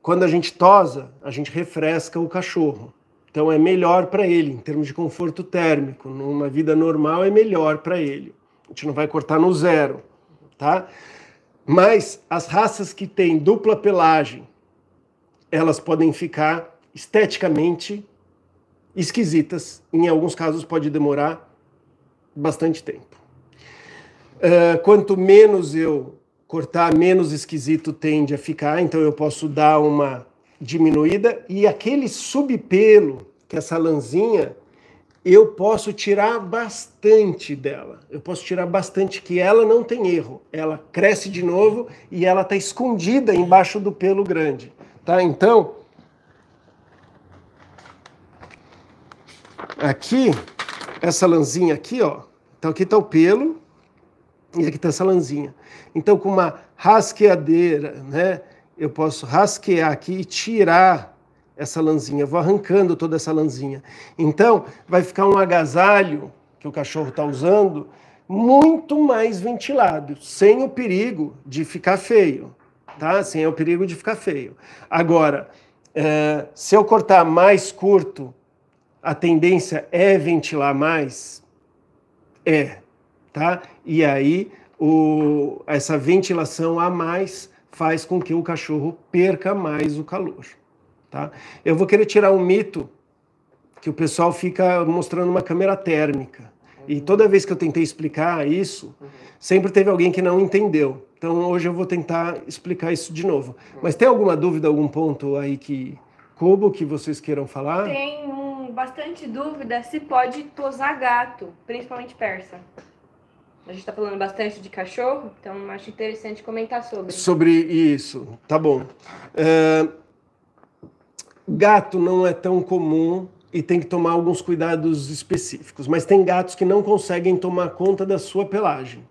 [SPEAKER 1] quando a gente tosa, a gente refresca o cachorro. Então é melhor para ele, em termos de conforto térmico. Numa vida normal é melhor para ele. A gente não vai cortar no zero, tá? Mas as raças que têm dupla pelagem, elas podem ficar esteticamente esquisitas. Em alguns casos pode demorar bastante tempo. Uh, quanto menos eu cortar, menos esquisito tende a ficar. Então eu posso dar uma diminuída e aquele subpelo, que é essa lãzinha, eu posso tirar bastante dela. Eu posso tirar bastante que ela não tem erro. Ela cresce de novo e ela está escondida embaixo do pelo grande, tá? Então, aqui essa lãzinha aqui, ó. Então aqui está o pelo e aqui está essa lãzinha. Então com uma rasqueadeira, né? eu posso rasquear aqui e tirar essa lanzinha. vou arrancando toda essa lanzinha. Então, vai ficar um agasalho que o cachorro está usando muito mais ventilado, sem o perigo de ficar feio, tá? Sem o perigo de ficar feio. Agora, é, se eu cortar mais curto, a tendência é ventilar mais? É, tá? E aí o, essa ventilação a mais faz com que o cachorro perca mais o calor. Tá? Eu vou querer tirar um mito que o pessoal fica mostrando uma câmera térmica. E uhum. toda vez que eu tentei explicar isso, uhum. sempre teve alguém que não entendeu. Então hoje eu vou tentar explicar isso de novo. Uhum. Mas tem alguma dúvida, algum ponto aí que cubo que vocês queiram falar?
[SPEAKER 2] Tem um, bastante dúvida se pode tosar gato, principalmente persa. A gente está falando bastante de cachorro, então acho interessante comentar sobre.
[SPEAKER 1] Sobre isso, tá bom. É... Gato não é tão comum e tem que tomar alguns cuidados específicos, mas tem gatos que não conseguem tomar conta da sua pelagem.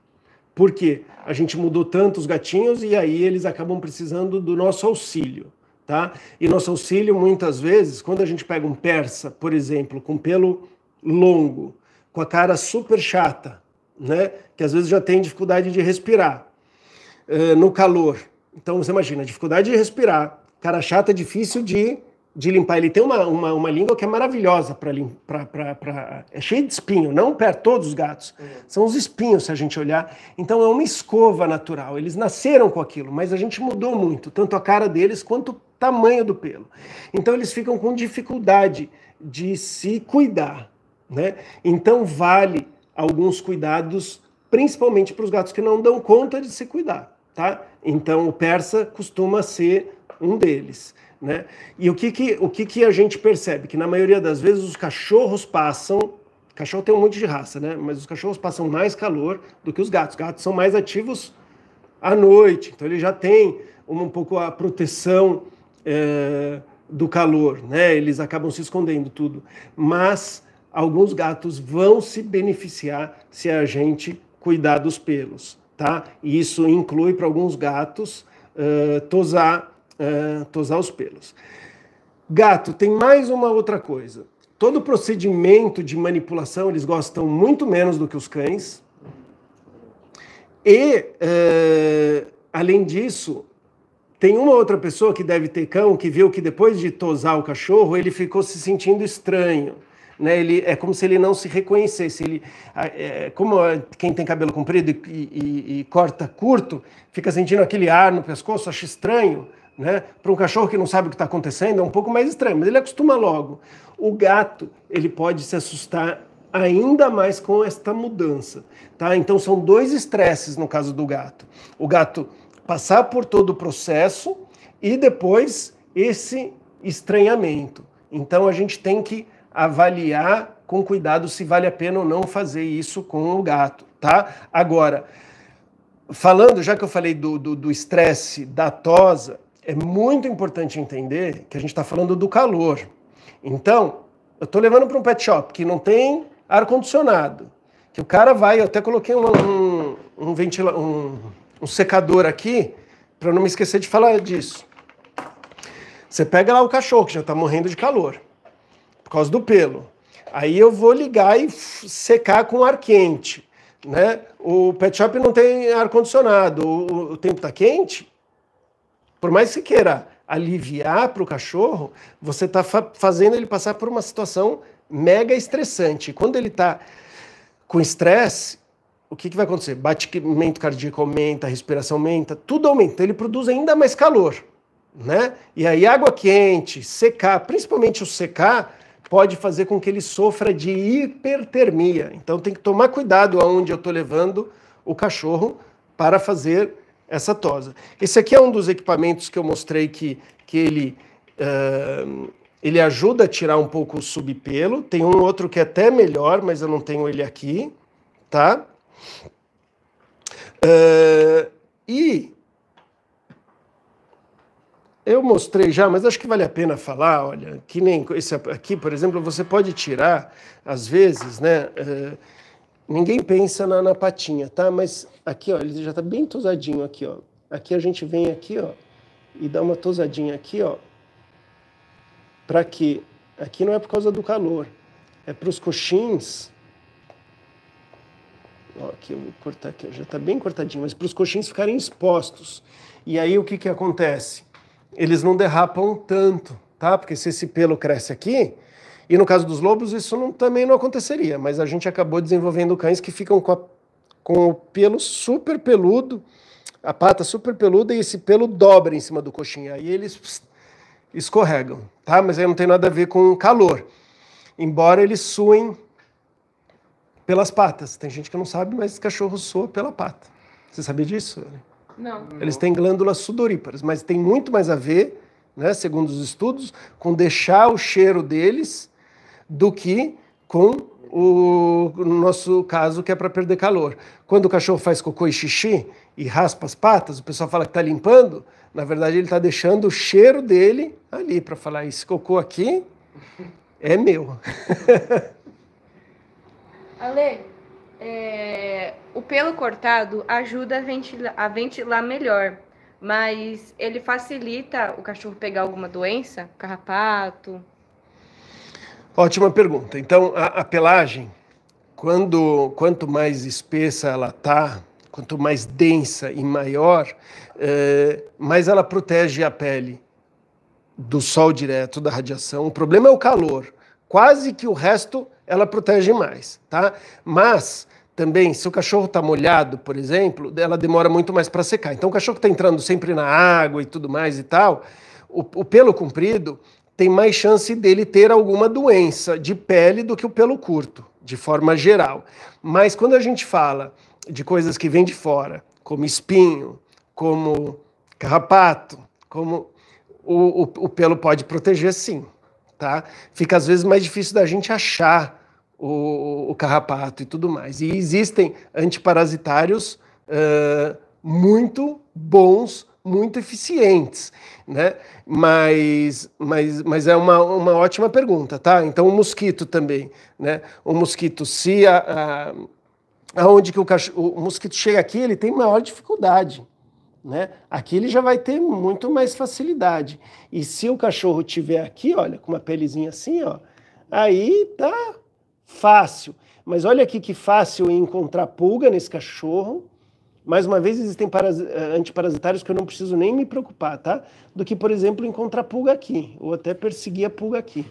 [SPEAKER 1] Por quê? A gente mudou tanto os gatinhos e aí eles acabam precisando do nosso auxílio, tá? E nosso auxílio, muitas vezes, quando a gente pega um persa, por exemplo, com pelo longo, com a cara super chata, né? Que às vezes já tem dificuldade de respirar uh, no calor. Então você imagina, dificuldade de respirar, cara chata, é difícil de, de limpar. Ele tem uma, uma, uma língua que é maravilhosa para limpar. é cheio de espinho, não perto todos os gatos. Uhum. São os espinhos, se a gente olhar. Então é uma escova natural. Eles nasceram com aquilo, mas a gente mudou muito, tanto a cara deles quanto o tamanho do pelo. Então eles ficam com dificuldade de se cuidar. Né? Então vale alguns cuidados, principalmente para os gatos que não dão conta de se cuidar, tá? Então, o persa costuma ser um deles. Né? E o, que, que, o que, que a gente percebe? Que na maioria das vezes os cachorros passam. Cachorro tem um monte de raça, né? Mas os cachorros passam mais calor do que os gatos. Gatos são mais ativos à noite, então ele já tem uma, um pouco a proteção é, do calor, né? Eles acabam se escondendo tudo. Mas alguns gatos vão se beneficiar se a gente cuidar dos pelos, tá? E isso inclui para alguns gatos uh, tosar, uh, tosar os pelos. Gato, tem mais uma outra coisa. Todo procedimento de manipulação eles gostam muito menos do que os cães. E, uh, além disso, tem uma outra pessoa que deve ter cão que viu que depois de tosar o cachorro ele ficou se sentindo estranho né? Ele é como se ele não se reconhecesse. Ele, é, como quem tem cabelo comprido e, e, e corta curto, fica sentindo aquele ar no pescoço, acha estranho. Né? Para um cachorro que não sabe o que está acontecendo, é um pouco mais estranho, mas ele acostuma logo. O gato, ele pode se assustar ainda mais com esta mudança, tá? Então são dois estresses no caso do gato. O gato passar por todo o processo e depois esse estranhamento. Então a gente tem que avaliar com cuidado se vale a pena ou não fazer isso com o gato, tá? Agora, falando, já que eu falei do estresse, da tosa, é muito importante entender que a gente está falando do calor. Então, eu estou levando para um pet shop que não tem ar-condicionado, que o cara vai, eu até coloquei um, um, um, ventila, um, um secador aqui, para não me esquecer de falar disso. Você pega lá o cachorro, que já está morrendo de calor por causa do pelo. Aí eu vou ligar e secar com ar quente. Né? O pet shop não tem ar-condicionado, o, o tempo está quente. Por mais que queira aliviar para o cachorro, você está fa fazendo ele passar por uma situação mega estressante. Quando ele está com estresse, o que, que vai acontecer? Batimento cardíaco aumenta, respiração aumenta, tudo aumenta. Então, ele produz ainda mais calor. Né? E aí, água quente, secar, principalmente o secar, pode fazer com que ele sofra de hipertermia. Então tem que tomar cuidado aonde eu estou levando o cachorro para fazer essa tosa. Esse aqui é um dos equipamentos que eu mostrei que, que ele, uh, ele ajuda a tirar um pouco o subpelo. Tem um outro que é até melhor, mas eu não tenho ele aqui, tá? Uh, e eu mostrei já, mas acho que vale a pena falar, olha, que nem esse aqui, por exemplo, você pode tirar, às vezes, né? Uh, ninguém pensa na, na, patinha, tá? Mas aqui, ó, ele já está bem tosadinho aqui, ó. Aqui a gente vem aqui, ó, e dá uma tosadinha aqui, ó, para que aqui não é por causa do calor, é para os coxins. Ó, aqui eu vou cortar aqui, já está bem cortadinho, mas para os coxins ficarem expostos. E aí o que que acontece? eles não derrapam tanto, tá? Porque se esse pelo cresce aqui, e no caso dos lobos, isso não, também não aconteceria, mas a gente acabou desenvolvendo cães que ficam com, a, com o pelo super peludo, a pata super peluda, e esse pelo dobra em cima do coxinha. Aí eles pss, escorregam, tá? Mas aí não tem nada a ver com calor. Embora eles suem pelas patas. Tem gente que não sabe, mas cachorro sua pela pata. Você sabia disso? Não. Eles têm glândulas sudoríparas, mas tem muito mais a ver, né, segundo os estudos, com deixar o cheiro deles do que com o no nosso caso que é para perder calor. Quando o cachorro faz cocô e xixi e raspa as patas, o pessoal fala que está limpando, na verdade ele está deixando o cheiro dele ali para falar esse cocô aqui é meu.
[SPEAKER 2] Ale, é, o pelo cortado ajuda a ventilar, a ventilar melhor, mas ele facilita o cachorro pegar alguma doença, carrapato.
[SPEAKER 1] Ótima pergunta. Então, a, a pelagem, quando quanto mais espessa ela tá, quanto mais densa e maior, é, mais ela protege a pele do sol direto, da radiação. O problema é o calor. Quase que o resto ela protege mais, tá? Mas também, se o cachorro está molhado, por exemplo, ela demora muito mais para secar. Então, o cachorro que está entrando sempre na água e tudo mais e tal, o, o, pelo comprido tem mais chance dele ter alguma doença de pele do que o pelo curto, de forma geral. Mas quando a gente fala de coisas que vêm de fora, como espinho, como carrapato, como o, o, o pelo pode proteger, sim, tá? Fica às vezes mais difícil da gente achar o, o carrapato e tudo mais. E existem antiparasitários uh, muito bons, muito eficientes, né? Mas, mas, mas é uma, uma ótima pergunta, tá? Então o mosquito também, né? O mosquito, se a, a, aonde que o, cachorro, o mosquito chega aqui, ele tem maior dificuldade, né? Aqui ele já vai ter muito mais facilidade. E se o cachorro tiver aqui, olha, com uma pelezinha assim, ó, aí tá Fácil. Mas olha aqui que fácil encontrar pulga nesse cachorro. Mais uma vez, existem eh, antiparasitários que eu não preciso nem me preocupar, tá? Do que, por exemplo, encontrar pulga aqui, ou até perseguir a pulga aqui,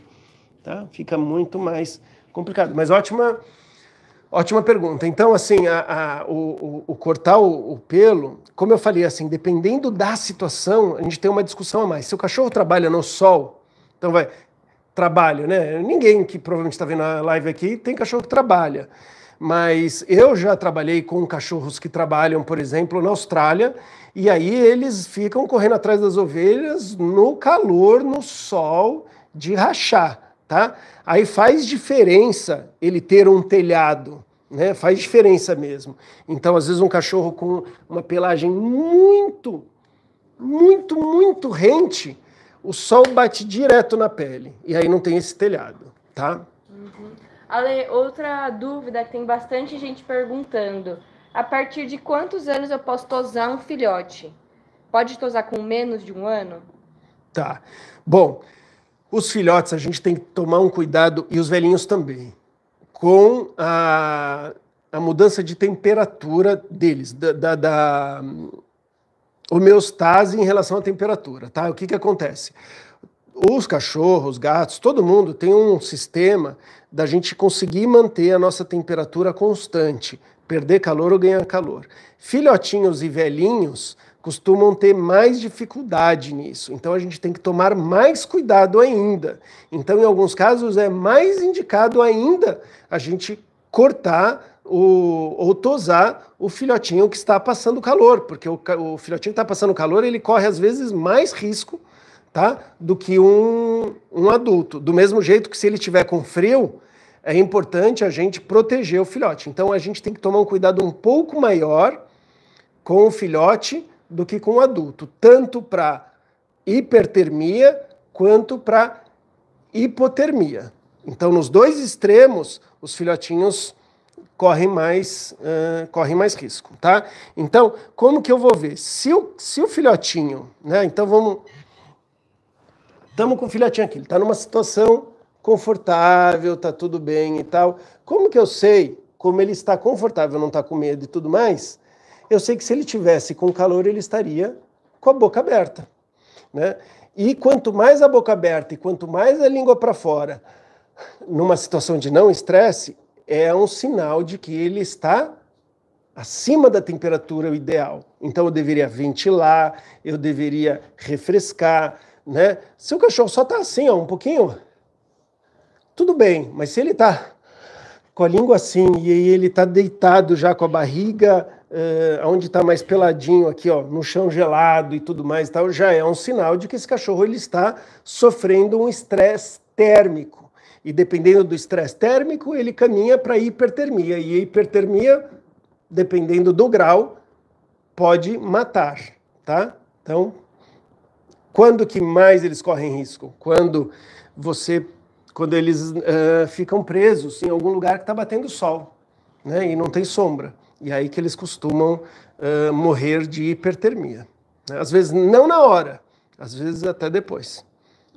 [SPEAKER 1] tá? Fica muito mais complicado. Mas ótima, ótima pergunta. Então, assim, a, a, o, o, cortar o, o, pelo, como eu falei, assim, dependendo da situação, a gente tem uma discussão a mais. Se o cachorro trabalha no sol, então vai, trabalho, né? Ninguém que provavelmente está vendo a live aqui tem cachorro que trabalha. Mas eu já trabalhei com cachorros que trabalham, por exemplo, na Austrália, e aí eles ficam correndo atrás das ovelhas no calor, no sol, de rachar, tá? Aí faz diferença ele ter um telhado, né? Faz diferença mesmo. Então, às vezes um cachorro com uma pelagem muito, muito, muito rente, o sol bate direto na pele. E aí não tem esse telhado, tá?
[SPEAKER 2] Uhum. Ale, outra dúvida que tem bastante gente perguntando. A partir de quantos anos eu posso tosar um filhote? Pode tosar com menos de um ano?
[SPEAKER 1] Tá. Bom, os filhotes a gente tem que tomar um cuidado, e os velhinhos também, com a, a mudança de temperatura deles, da, da, da homeostase em relação à temperatura, tá? O que, que acontece? Os cachorros, gatos, todo mundo tem um sistema da gente conseguir manter a nossa temperatura constante, perder calor ou ganhar calor. Filhotinhos e velhinhos costumam ter mais dificuldade nisso, então a gente tem que tomar mais cuidado ainda. Então, em alguns casos, é mais indicado ainda a gente cortar o, ou tosar o filhotinho que está passando calor, porque o, o filhotinho que está passando calor ele corre às vezes mais risco tá, do que um, um adulto. Do mesmo jeito que se ele tiver com frio, é importante a gente proteger o filhote. Então a gente tem que tomar um cuidado um pouco maior com o filhote do que com o adulto, tanto para hipertermia quanto para hipotermia. Então, nos dois extremos, os filhotinhos correm mais, uh, correm mais risco, tá? Então, como que eu vou ver? Se o, se o filhotinho, né? Então vamos. Estamos com o filhotinho aqui, ele está numa situação confortável, tá tudo bem e tal. Como que eu sei como ele está confortável, não está com medo e tudo mais? Eu sei que se ele tivesse com calor, ele estaria com a boca aberta, né? E quanto mais a boca aberta e quanto mais a língua para fora, numa situação de não estresse, é um sinal de que ele está acima da temperatura ideal. Então eu deveria ventilar, eu deveria refrescar, né? Se o cachorro só está assim, ó, um pouquinho, tudo bem, mas se ele está com a língua assim e ele está deitado já com a barriga uh, eh, onde está mais peladinho aqui, ó, no chão gelado e tudo mais, e tal, já é um sinal de que esse cachorro ele está sofrendo um estresse térmico. E dependendo do estresse térmico, ele caminha para hipertermia. E a hipertermia, dependendo do grau, pode matar, tá? Então, quando que mais eles correm risco? Quando você, quando eles uh, ficam presos em algum lugar que está batendo sol, né? E não tem sombra. E aí que eles costumam uh, morrer de hipertermia. Né? Às vezes não na hora, às vezes até depois.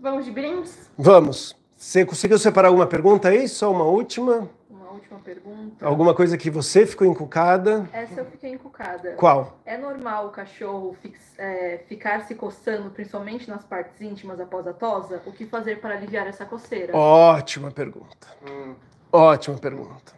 [SPEAKER 2] Vamos de brindes?
[SPEAKER 1] Vamos. Você conseguiu separar alguma pergunta aí? Só uma última?
[SPEAKER 2] Uma última pergunta.
[SPEAKER 1] Alguma coisa que você ficou encucada?
[SPEAKER 2] Essa eu fiquei encucada. Qual? É normal o cachorro fix, é, ficar se coçando, principalmente nas partes íntimas após a tosa? O que fazer para aliviar essa coceira? Ótima
[SPEAKER 1] pergunta. Hum. Ótima pergunta.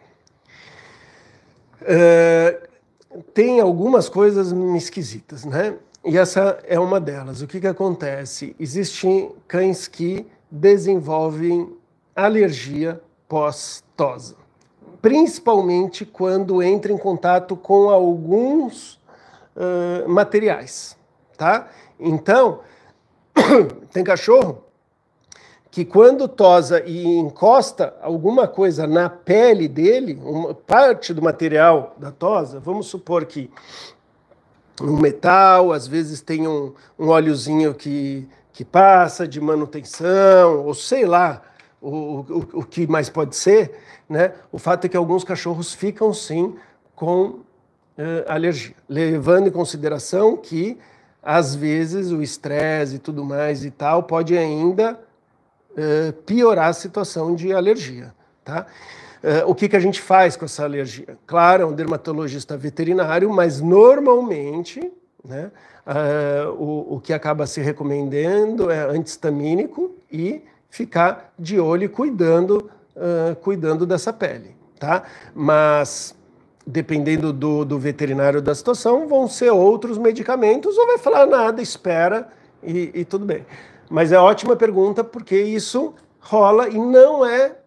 [SPEAKER 1] Uh, tem algumas coisas esquisitas, né? E essa é uma delas. O que, que acontece? Existem cães que desenvolvem alergia pós-tosa, principalmente quando entra em contato com alguns uh, materiais, tá? Então, tem cachorro que quando tosa e encosta alguma coisa na pele dele, uma parte do material da tosa, vamos supor que um metal, às vezes tem um, um óleozinho que que passa, de manutenção, ou sei lá o, o, o que mais pode ser, né? o fato é que alguns cachorros ficam sim com eh, alergia, levando em consideração que às vezes o estresse e tudo mais e tal pode ainda eh, piorar a situação de alergia. Tá? Eh, o que, que a gente faz com essa alergia? Claro, é um dermatologista veterinário, mas normalmente né, Uh, o, o que acaba se recomendando é antihistamínico e ficar de olho e cuidando, uh, cuidando dessa pele, tá? Mas dependendo do, do, veterinário da situação, vão ser outros medicamentos ou vai falar nada, espera e, e tudo bem. Mas é ótima pergunta porque isso rola e não é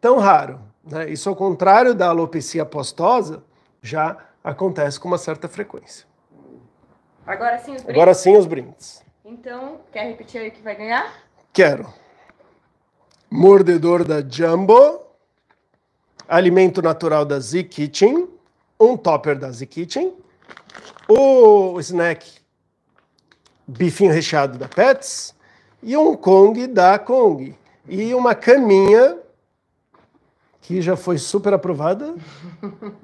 [SPEAKER 1] tão raro. Né? Isso ao contrário da alopecia apostosa, já acontece com uma certa frequência.
[SPEAKER 2] Agora sim os brindes? Agora sim
[SPEAKER 1] os brindes.
[SPEAKER 2] Então, quer repetir aí o que vai ganhar?
[SPEAKER 1] Quero. Mordedor da Jumbo. Alimento natural da Z Kitchen. Um topper da Z Kitchen. O snack bifinho recheado da Pets. E um Kong da Kong. E uma caminha que já foi super aprovada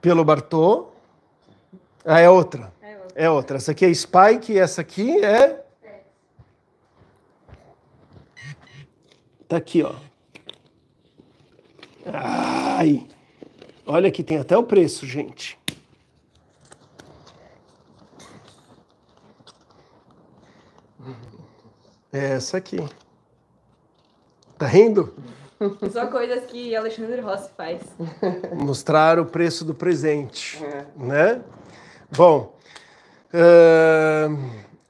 [SPEAKER 1] pelo Bartô. Ah, é outra é outra. Essa aqui é Spike, essa aqui é. Tá aqui, ó. Ai! Olha que tem até o preço, gente. É essa aqui. Tá rindo?
[SPEAKER 2] Só coisas que Alexandre Rossi faz.
[SPEAKER 1] Mostrar o preço do presente, é. né? Bom,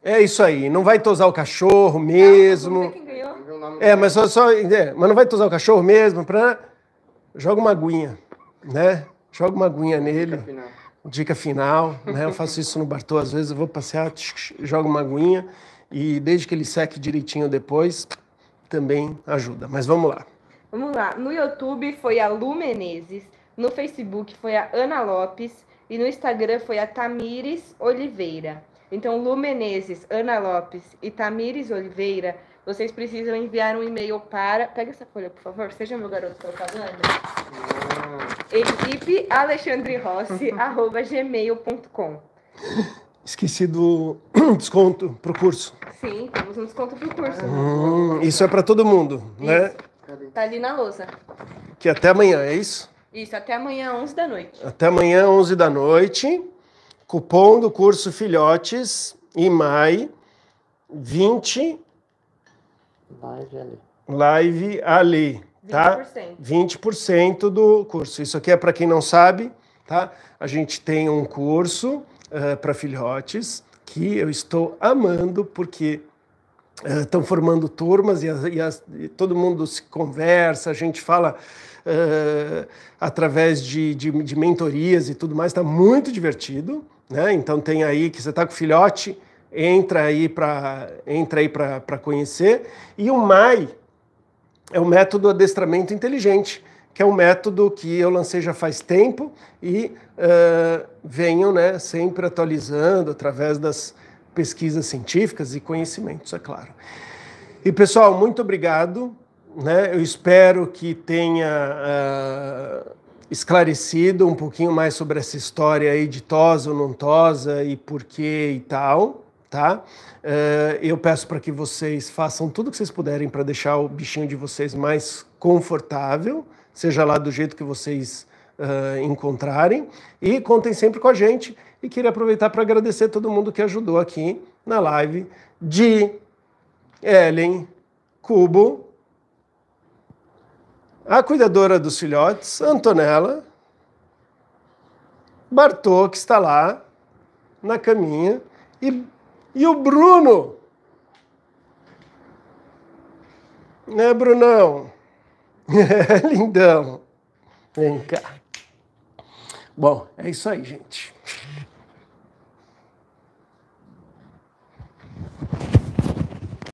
[SPEAKER 1] é isso aí, não vai tosar o cachorro mesmo. É, mas só, só é, mas não vai tosar o cachorro mesmo, Para joga uma aguinha, né? Joga uma aguinha nele. Dica final. né? Eu faço isso no Bartô, às vezes eu vou passear, jogo uma aguinha e desde que ele seque direitinho depois, também ajuda. Mas vamos lá.
[SPEAKER 2] Vamos lá. No YouTube foi a Lu Menezes, no Facebook foi a Ana Lopes, e no Instagram foi a Tamires Oliveira. Então, Lu Menezes, Ana Lopes e Tamires Oliveira, vocês precisam enviar um e-mail para. Pega essa folha, por favor. Seja meu garoto propaganda. Ah. Equipe Alexandre Rossi, arroba gmail.com.
[SPEAKER 1] Esqueci do desconto pro curso.
[SPEAKER 2] Sim, temos um desconto pro curso.
[SPEAKER 1] Hum, isso é para todo mundo, né? isso.
[SPEAKER 2] né? Tá ali na lousa.
[SPEAKER 1] Que até amanhã, é isso?
[SPEAKER 2] Isso, até amanhã, 11 da noite.
[SPEAKER 1] Até amanhã, 11 da noite. Cupom do curso Filhotes, IMAI, 20. Live Ali. Live Ali, tá? 20%. 20% do curso. Isso aqui é para quem não sabe, tá? A gente tem um curso uh, eh, para filhotes que eu estou amando, porque estão eh, uh, formando turmas e, as, e, as, e todo mundo se conversa, a gente fala uh, através de, de, de, mentorias e tudo mais, está muito divertido. Né? Então tem aí que você está com filhote, entra aí para entra aí para conhecer. E o MAI é o método adestramento inteligente, que é um método que eu lancei já faz tempo e uh, venho né, sempre atualizando através das pesquisas científicas e conhecimentos, é claro. E pessoal, muito obrigado né? Eu espero que tenha uh, esclarecido um pouquinho mais sobre essa história aí de tosa ou não tosa e por que e tal, tá? Uh, eu peço para que vocês façam tudo que vocês puderem para deixar o bichinho de vocês mais confortável, seja lá do jeito que vocês uh, encontrarem. E contem sempre com a gente. E queria aproveitar para agradecer todo mundo que ajudou aqui na live de Ellen Cubo a cuidadora dos filhotes, Antonella, Bartô, que está lá na caminha, e, e o Bruno. Né, Brunão? Lindão. Vem cá. Bom, é isso aí, gente.